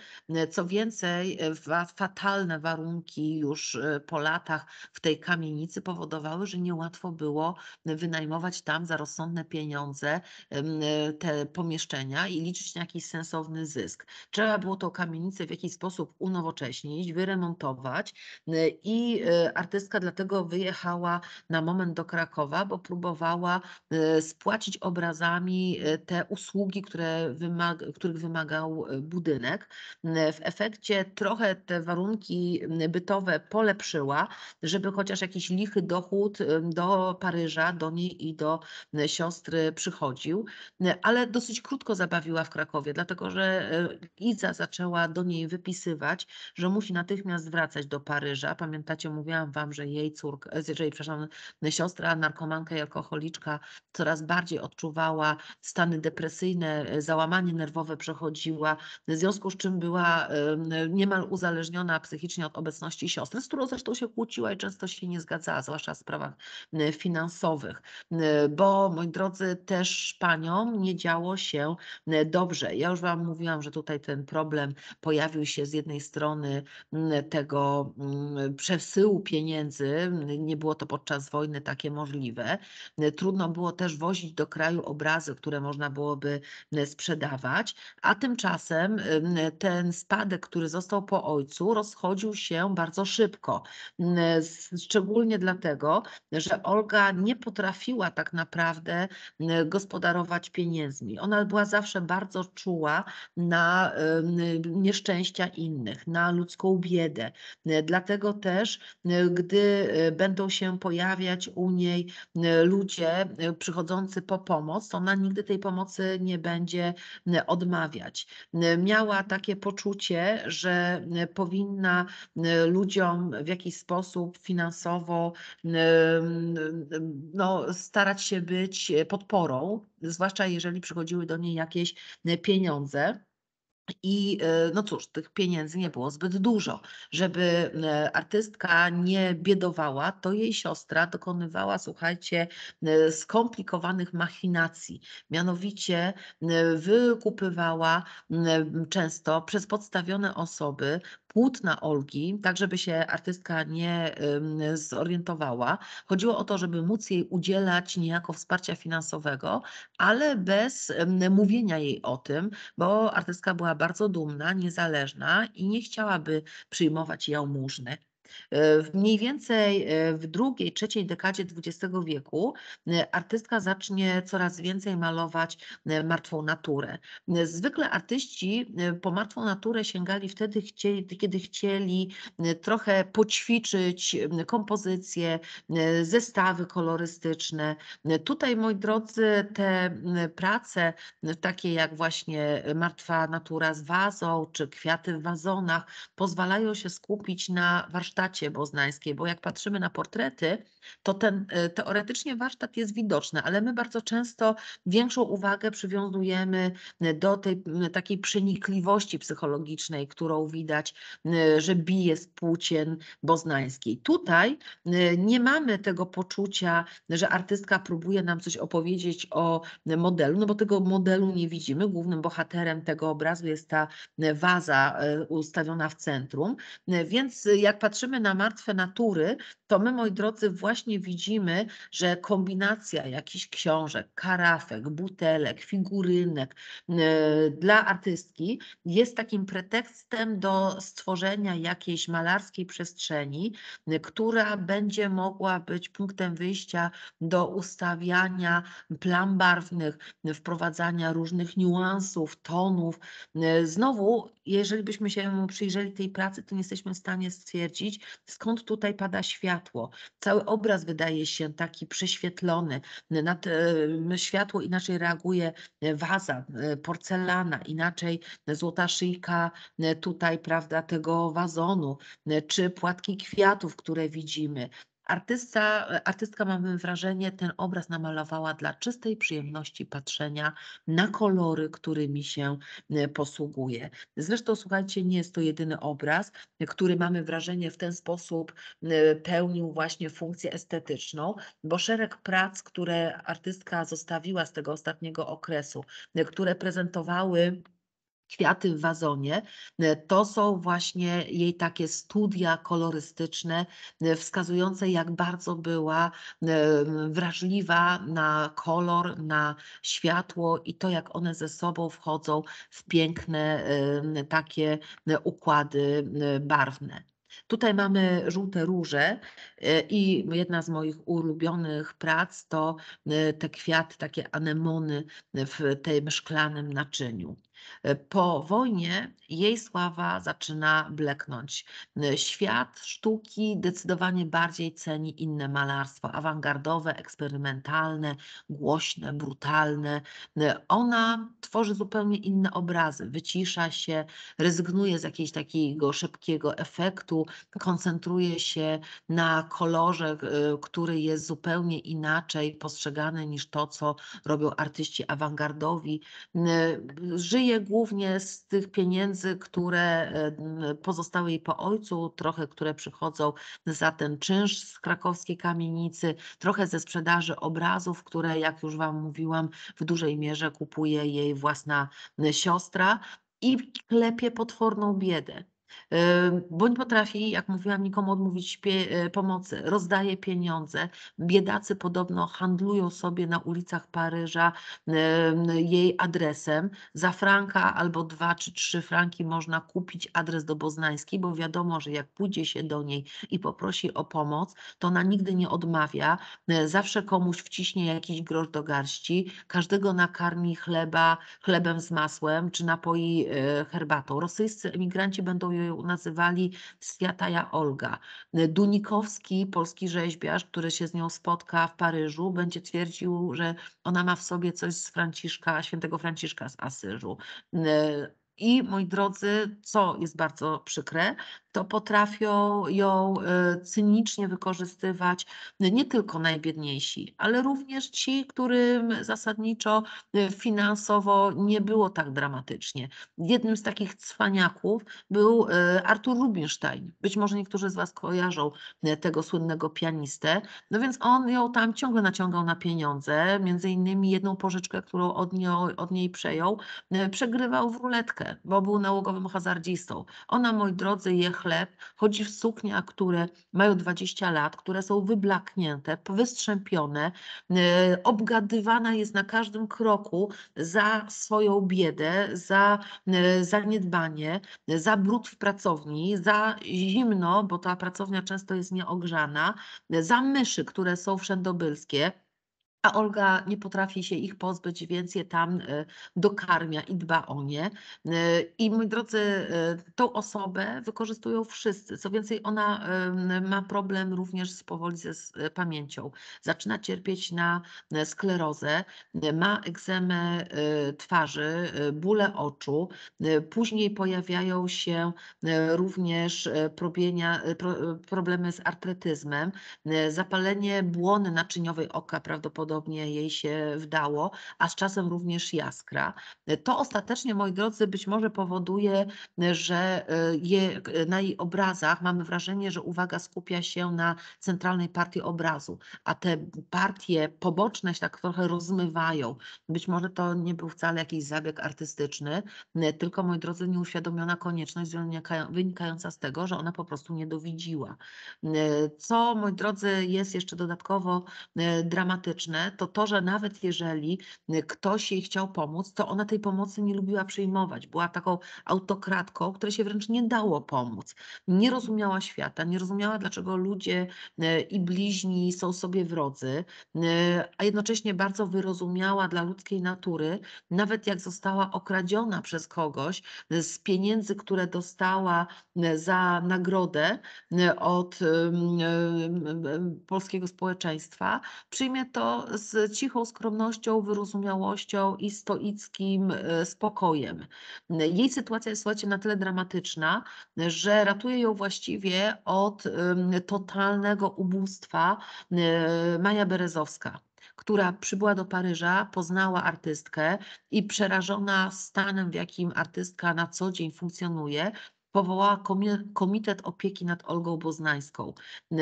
Co więcej, e, fatalne warunki już e, po latach w tej kamienicy powodowały, że niełatwo było wynajmować tam za rozsądne pieniądze e, te pomieszczenia i liczyć na jakiś sensowny zysk. Trzeba było tą kamienicę w jakiś sposób unowocześnić, wyremontować i artystka dlatego wyjechała na moment do Krakowa, bo próbowała spłacić obrazami te usługi, które których wymagał e, budynek. E, w efekcie trochę te warunki bytowe polepszyła, żeby chociaż jakiś lichy dochód e, do Paryża, do niej i do siostry przychodził, ale dosyć krótko zabawiła w Krakowie, dlatego że Iza zaczęła do niej wypisywać, że musi natychmiast wracać do Paryża. Pamiętacie, mówiłam wam, że jej córka, że przepraszam, siostra, narkomanka i alkoholiczka coraz bardziej odczuwała stany depresji depresyjne, e, załamanie nerwowe przechodziła, w związku z czym była niemal uzależniona psychicznie od obecności siostry, z którą zresztą się kłóciła i często się nie zgadzała, zwłaszcza w sprawach finansowych. Bo, moi drodzy, też paniom nie działo się dobrze. Ja już Wam mówiłam, że tutaj ten problem pojawił się z jednej strony tego przesyłu pieniędzy, nie było to podczas wojny takie możliwe. Trudno było też wozić do kraju obrazy, które można było dałoby e, sprzedawać, a tymczasem ten spadek, który został po ojcu, rozchodził się bardzo szybko. Szczególnie dlatego, że Olga nie potrafiła tak naprawdę e, gospodarować pieniędzmi. Ona była zawsze bardzo czuła na nieszczęścia innych, na ludzką biedę. E, dlatego też, gdy będą się pojawiać u niej ludzie przychodzący po pomoc, ona nigdy tej pomocy pomocy nie będzie e, odmawiać. E, miała takie poczucie, że e, powinna ludziom w jakiś sposób finansowo no, starać się być podporą, zwłaszcza jeżeli przychodziły do niej jakieś pieniądze. I e, no cóż, tych pieniędzy nie było zbyt dużo. Żeby e, artystka nie biedowała, to jej siostra dokonywała, słuchajcie, e, skomplikowanych machinacji. Mianowicie wykupywała często przez podstawione osoby płótna Olgi, tak żeby się artystka nie zorientowała. Chodziło o to, żeby móc jej udzielać niejako wsparcia finansowego, ale bez mówienia jej o tym, bo artystka była bardzo dumna, niezależna i nie chciałaby przyjmować jałmużny. E, mniej więcej e, w drugiej, trzeciej dekadzie XX wieku e, artystka zacznie coraz więcej malować martwą naturę. Zwykle artyści po martwą naturę sięgali wtedy, kiedy chcieli trochę poćwiczyć kompozycje, zestawy kolorystyczne. Tutaj, moi drodzy, te prace, takie jak właśnie martwa natura z wazą czy kwiaty w wazonach, pozwalają się skupić na warsztatach warsztacie boznańskie bo jak patrzymy na portrety, to ten e, teoretycznie warsztat jest widoczny, ale my bardzo często większą uwagę przywiązujemy e, do tej takiej przenikliwości psychologicznej, którą widać, e, że bije z płócien boznańskiej. Tutaj nie mamy tego poczucia, że artystka próbuje nam coś opowiedzieć o modelu, no bo tego modelu nie widzimy. Głównym bohaterem tego obrazu jest ta waza ustawiona w centrum. Więc jak patrzymy na martwe natury, to my, moi drodzy, właśnie właśnie widzimy, że kombinacja jakichś książek, karafek, butelek, figurynek y, dla artystki jest takim pretekstem do stworzenia jakiejś malarskiej przestrzeni, y, która będzie mogła być punktem wyjścia do ustawiania plam barwnych, wprowadzania różnych niuansów, tonów. Y, znowu, jeżeli byśmy się przyjrzeli tej pracy, to nie jesteśmy w stanie stwierdzić, skąd tutaj pada światło. Cały obraz obraz wydaje się taki prześwietlony, nad, e, światło inaczej reaguje e, waza, e, porcelana, inaczej złota szyjka tutaj, prawda, tego wazonu, czy płatki kwiatów, które widzimy, Artysta, artystka, mamy wrażenie, ten obraz namalowała dla czystej przyjemności patrzenia na kolory, którymi się e, posługuje. Zresztą, słuchajcie, nie jest to jedyny obraz, który mamy wrażenie w ten sposób e, pełnił właśnie funkcję estetyczną, bo szereg prac, które artystka zostawiła z tego ostatniego okresu, które prezentowały kwiaty w wazonie. E, to są właśnie jej takie studia kolorystyczne, e, wskazujące, jak bardzo była e, wrażliwa na kolor, na światło i to, jak one ze sobą wchodzą w piękne takie układy barwne. Tutaj mamy żółte róże i jedna z moich ulubionych prac to te kwiaty, takie anemony w tym szklanym naczyniu. Po wojnie jej sława zaczyna bleknąć. Y, świat sztuki decydowanie bardziej ceni inne malarstwo, awangardowe, eksperymentalne, głośne, brutalne. Y, ona tworzy zupełnie inne obrazy, wycisza się, rezygnuje z jakiegoś takiego szybkiego efektu, koncentruje się na kolorze, y, który jest zupełnie inaczej postrzegany niż to, co robią artyści awangardowi. Żyje żyje głównie z tych pieniędzy, które pozostały jej po ojcu, trochę, które przychodzą za ten czynsz z krakowskiej kamienicy, trochę ze sprzedaży obrazów, które, jak już Wam mówiłam, w dużej mierze kupuje jej własna e, siostra i klepie potworną biedę. Bądź potrafi, jak mówiłam, nikomu odmówić e, pomocy, rozdaje pieniądze. Biedacy podobno handlują sobie na ulicach Paryża jej adresem. Za franka albo dwa czy trzy franki można kupić adres do Boznańskiej, bo wiadomo, że jak pójdzie się do niej i poprosi o pomoc, to ona nigdy nie odmawia. E, zawsze komuś wciśnie jakiś grosz do garści, każdego nakarmi chleba, chlebem z masłem, czy napoi e, herbatą. Rosyjscy emigranci będą ją nazywali Świataja Olga. Dunikowski, polski rzeźbiarz, który się z nią spotka w Paryżu, będzie twierdził, że ona ma w sobie coś z Franciszka, świętego Franciszka z Asyżu. I moi drodzy, co jest bardzo przykre, to potrafią ją e, cynicznie wykorzystywać e, nie tylko najbiedniejsi, ale również ci, którym zasadniczo e, finansowo nie było tak dramatycznie. Jednym z takich cwaniaków był Artur Rubinstein. Być może niektórzy z Was kojarzą tego słynnego pianistę. No więc on ją tam ciągle naciągał na pieniądze, między innymi jedną pożyczkę, którą od, nią, od niej przejął, przegrywał w ruletkę matkę, bo był nałogowym hazardzistą. Ona, moi drodzy, je chleb, chodzi w suknia, które mają 20 lat, które są wyblaknięte, wystrzępione, e, obgadywana jest na każdym kroku za swoją biedę, za e, zaniedbanie, za brud w pracowni, za zimno, bo ta pracownia często jest nieogrzana, za myszy, które są wszędobylskie a Olga nie potrafi się ich pozbyć, więc je tam y, dokarmia i dba o nie. Y, I moi drodzy, y, tą osobę wykorzystują wszyscy. Co więcej, ona ma problem również z powoli ze z pamięcią. Zaczyna cierpieć na sklerozę, ma egzemę twarzy, bóle oczu. Później pojawiają się również probienia, problemy z artretyzmem, zapalenie błony naczyniowej oka prawdopodobnie prawdopodobnie jej się wdało, a z czasem również jaskra. To ostatecznie, moi drodzy, być może powoduje, że e, je, e, na jej obrazach mamy wrażenie, że uwaga skupia się na centralnej partii obrazu, a te partie poboczne się tak trochę rozmywają. Być może to nie był wcale jakiś zabieg artystyczny, e, tylko, moi drodzy, nieuświadomiona konieczność wynikająca z tego, że ona po prostu nie dowidziła. Co, moi drodzy, jest jeszcze dodatkowo dramatyczne, to to, że nawet jeżeli y, ktoś jej chciał pomóc, to ona tej pomocy nie lubiła przyjmować. Była taką autokratką, której się wręcz nie dało pomóc. Nie rozumiała świata, nie rozumiała, dlaczego ludzie y, i bliźni są sobie wrodzy, y, a jednocześnie bardzo wyrozumiała dla ludzkiej natury, nawet jak została okradziona przez kogoś z pieniędzy, które dostała za nagrodę od polskiego społeczeństwa, przyjmie to z cichą skromnością, wyrozumiałością i stoickim e, spokojem. Jej sytuacja jest, słuchajcie, na tyle dramatyczna, że ratuje ją właściwie od totalnego ubóstwa e, Maja Berezowska która przybyła do Paryża, poznała artystkę i przerażona stanem, w jakim artystka na co dzień funkcjonuje, powołała Komitet Opieki nad Olgą Boznańską. Yy,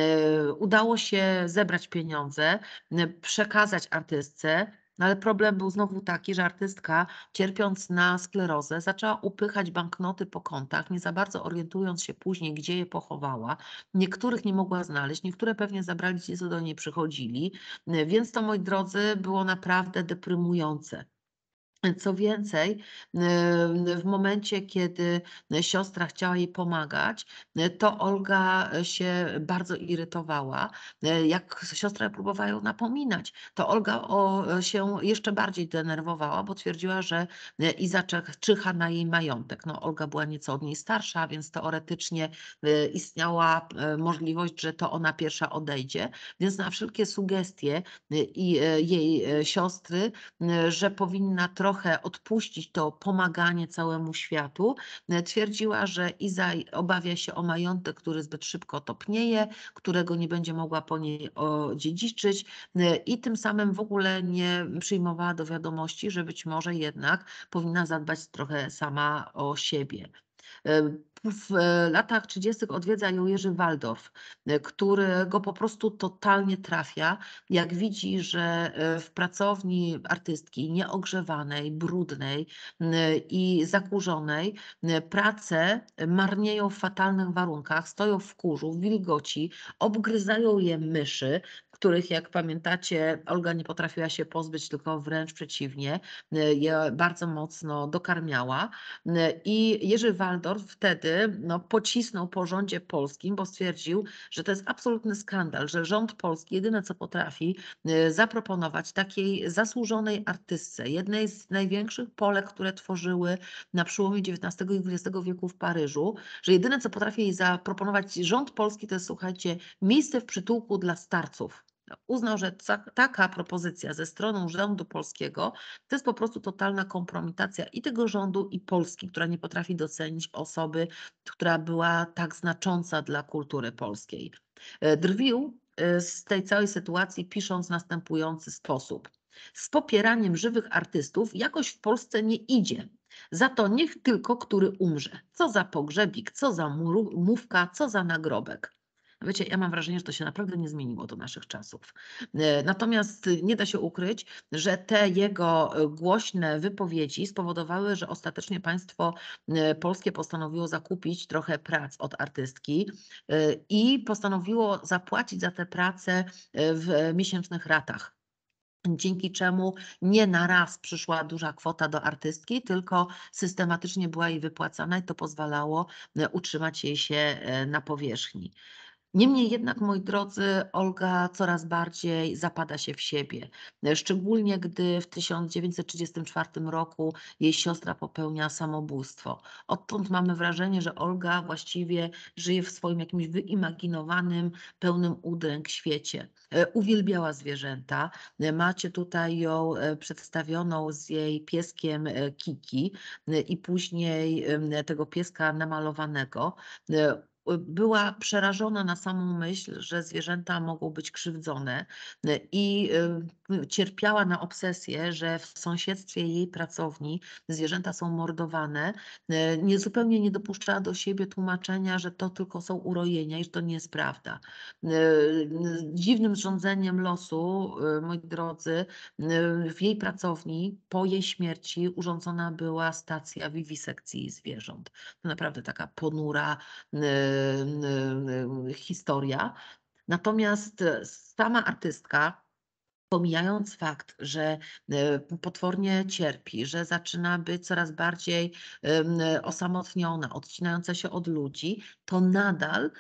udało się zebrać pieniądze, yy, przekazać artystce, no ale problem był znowu taki, że artystka, cierpiąc na sklerozę, zaczęła upychać banknoty po kątach, nie za bardzo orientując się później, gdzie je pochowała. Niektórych nie mogła znaleźć, niektóre pewnie zabrali ci, co do niej przychodzili. Yy, więc to, moi drodzy, było naprawdę deprymujące. Co więcej, yy, w momencie, kiedy siostra chciała jej pomagać, yy, to Olga się bardzo irytowała. Yy, jak siostra próbowała ją napominać, to Olga o, się jeszcze bardziej denerwowała, bo twierdziła, że Iza czyha na jej majątek. No, Olga była nieco od niej starsza, więc teoretycznie istniała możliwość, że to ona pierwsza odejdzie. Więc na wszelkie sugestie jej siostry, że powinna trochę trochę odpuścić to pomaganie całemu światu, e, twierdziła, że Izaj obawia się o majątek, który zbyt szybko topnieje, którego nie będzie mogła po niej odziedziczyć e, i tym samym w ogóle nie przyjmowała do wiadomości, że być może jednak powinna zadbać trochę sama o siebie. E, w latach 30. odwiedza ją Jerzy Waldorf, e, który go po prostu totalnie trafia, jak widzi, że e, w pracowni artystki nieogrzewanej, brudnej i zakurzonej prace marnieją w fatalnych warunkach, stoją w kurzu, w wilgoci, obgryzają je myszy, których, jak pamiętacie, Olga nie potrafiła się pozbyć, tylko wręcz przeciwnie, je bardzo mocno dokarmiała. E, I Jerzy Waldorf wtedy no, pocisnął po rządzie polskim, bo stwierdził, że to jest absolutny skandal, że rząd polski jedyne co potrafi e, zaproponować takiej zasłużonej artystce, jednej z największych Polek, które tworzyły na przełomie XIX i XX wieku w Paryżu, że jedyne co potrafi jej zaproponować rząd polski to jest, słuchajcie, miejsce w przytułku dla starców. Uznał, że taka propozycja ze strony rządu polskiego to jest po prostu totalna kompromitacja i tego rządu, i Polski, która nie potrafi docenić osoby, która była tak znacząca dla kultury polskiej. E, drwił e, z tej całej sytuacji pisząc w następujący sposób. Z popieraniem żywych artystów jakoś w Polsce nie idzie. Za to niech tylko który umrze. Co za pogrzebik, co za mówka, co za nagrobek wiecie, ja mam wrażenie, że to się naprawdę nie zmieniło do naszych czasów. E, natomiast y, nie da się ukryć, że te jego e, głośne wypowiedzi spowodowały, że ostatecznie państwo e, polskie postanowiło zakupić trochę prac od artystki i postanowiło zapłacić za te prace w miesięcznych ratach dzięki czemu nie na raz przyszła duża kwota do artystki, tylko systematycznie była jej wypłacana i to pozwalało utrzymać jej się na powierzchni. Niemniej jednak, moi drodzy, Olga coraz bardziej zapada się w siebie, szczególnie gdy w 1934 roku jej siostra popełnia samobójstwo. Odtąd mamy wrażenie, że Olga właściwie żyje w swoim jakimś wyimaginowanym, pełnym udręk świecie. Uwielbiała zwierzęta. Macie tutaj ją e, przedstawioną z jej pieskiem e, Kiki e, i później tego pieska namalowanego Y, była przerażona na samą myśl, że zwierzęta mogą być krzywdzone y, i y, cierpiała na obsesję, że w sąsiedztwie jej pracowni zwierzęta są mordowane. Nie, zupełnie nie dopuszczała do siebie tłumaczenia, że to tylko są urojenia i że to nie jest prawda. Dziwnym zrządzeniem losu, moi drodzy, w jej pracowni po jej śmierci urządzona była stacja wiwisekcji zwierząt. To naprawdę taka ponura Y, y, y, historia. Natomiast sama artystka pomijając fakt, że e, potwornie cierpi, że zaczyna być coraz bardziej osamotniona, odcinająca się od ludzi, to nadal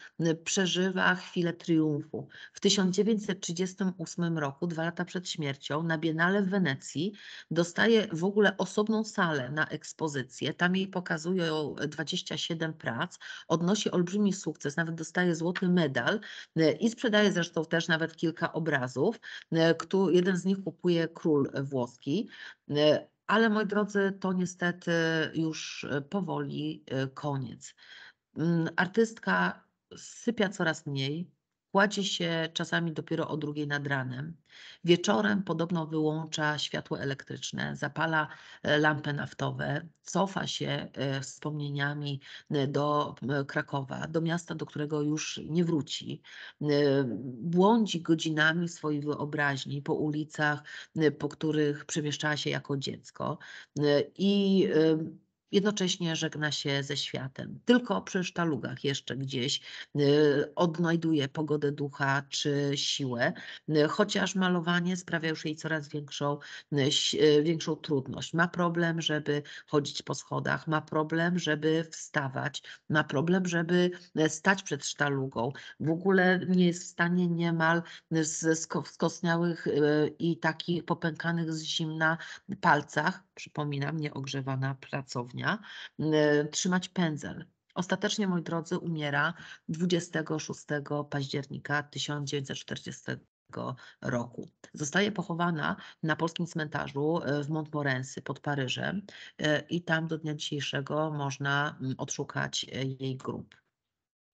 przeżywa chwilę triumfu. W 1938 roku, dwa lata przed śmiercią, na Biennale w Wenecji dostaje w ogóle osobną salę na ekspozycję. Tam jej pokazują 27 prac, odnosi olbrzymi sukces, nawet dostaje złoty medal e, i sprzedaje zresztą też nawet kilka obrazów, e, które jeden z nich kupuje król e, włoski. E, ale moi drodzy, to niestety już e, powoli koniec. Mm, artystka sypia coraz mniej, Kładzie się czasami dopiero o drugiej nad ranem. Wieczorem podobno wyłącza światło elektryczne, zapala e, lampy naftowe, cofa się e, wspomnieniami e, do Krakowa, do miasta, do którego już nie wróci. Błądzi godzinami swojej wyobraźni po ulicach, po których przemieszczała się jako dziecko i jednocześnie żegna się ze światem. Tylko przy sztalugach jeszcze gdzieś y, odnajduje pogodę ducha czy siłę, y, chociaż malowanie sprawia już jej coraz większą, y, większą trudność. Ma problem, żeby chodzić po schodach, ma problem, żeby wstawać, ma problem, żeby stać przed sztalugą. W ogóle nie jest w stanie niemal z skostniałych i takich popękanych z zimna palcach przypomina mnie ogrzewana pracownia, y, trzymać pędzel. Ostatecznie, moi drodzy, umiera 26 października 1940 roku. Zostaje pochowana na polskim cmentarzu y, w Montmorency pod Paryżem y, i tam do dnia dzisiejszego można mm, odszukać jej grób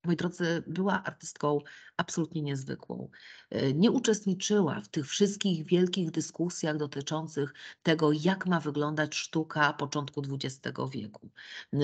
moi drodzy, była artystką absolutnie niezwykłą. E, nie uczestniczyła w tych wszystkich wielkich dyskusjach dotyczących tego, jak ma wyglądać sztuka początku XX wieku. E,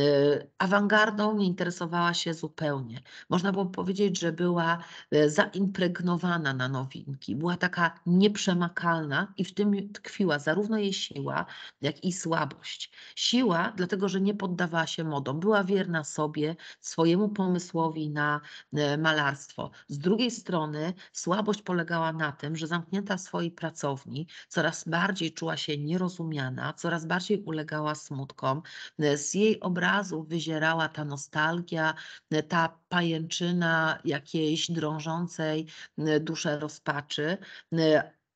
awangardą nie interesowała się zupełnie. Można było powiedzieć, że była e, zaimpregnowana na nowinki. Była taka nieprzemakalna i w tym tkwiła zarówno jej siła, jak i słabość. Siła, dlatego że nie poddawała się modom, była wierna sobie, swojemu pomysłowi, na e, malarstwo. Z drugiej strony słabość polegała na tym, że zamknięta w swojej pracowni coraz bardziej czuła się nierozumiana, coraz bardziej ulegała smutkom. E, z jej obrazu wyzierała ta nostalgia, e, ta pajęczyna jakiejś drążącej duszę rozpaczy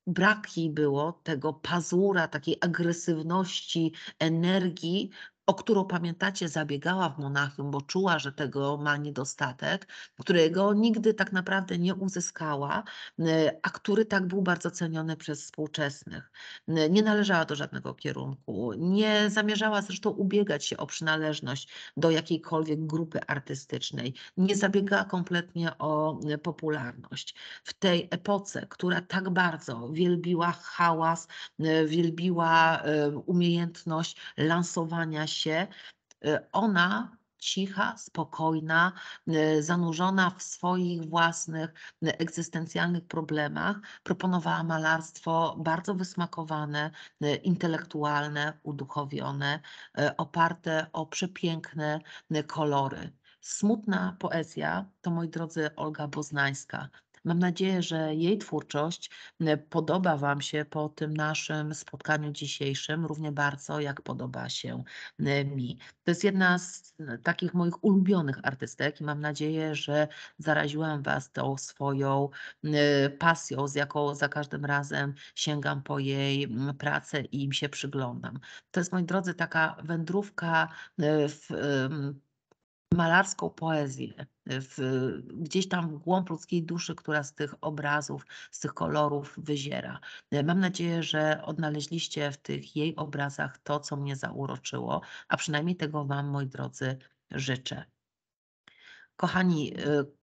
brak jej było tego pazura, takiej agresywności, energii, o którą pamiętacie zabiegała w Monachium, bo czuła, że tego ma niedostatek, którego nigdy tak naprawdę nie uzyskała, y, a który tak był bardzo ceniony przez współczesnych. Y, nie należała do żadnego kierunku, nie zamierzała zresztą ubiegać się o przynależność do jakiejkolwiek grupy artystycznej, nie zabiegała kompletnie o y, popularność. W tej epoce, która tak bardzo wielbiła hałas, wielbiła umiejętność lansowania się, się, y, ona cicha, spokojna, y, zanurzona w swoich własnych y, egzystencjalnych problemach, proponowała malarstwo bardzo wysmakowane, intelektualne, uduchowione, oparte o przepiękne kolory. Smutna poezja to, moi drodzy, Olga Boznańska. Mam nadzieję, że jej twórczość podoba Wam się po tym naszym spotkaniu dzisiejszym równie bardzo, jak podoba się mi. To jest jedna z takich moich ulubionych artystek i mam nadzieję, że zaraziłam Was tą swoją pasją, z jaką za każdym razem sięgam po jej pracę i im się przyglądam. To jest, moi drodzy, taka wędrówka e, w malarską poezję, e, w, gdzieś tam w głąb ludzkiej duszy, która z tych obrazów, z tych kolorów wyziera. E, mam nadzieję, że odnaleźliście w tych jej obrazach to, co mnie zauroczyło, a przynajmniej tego Wam, moi drodzy, życzę. Kochani, e,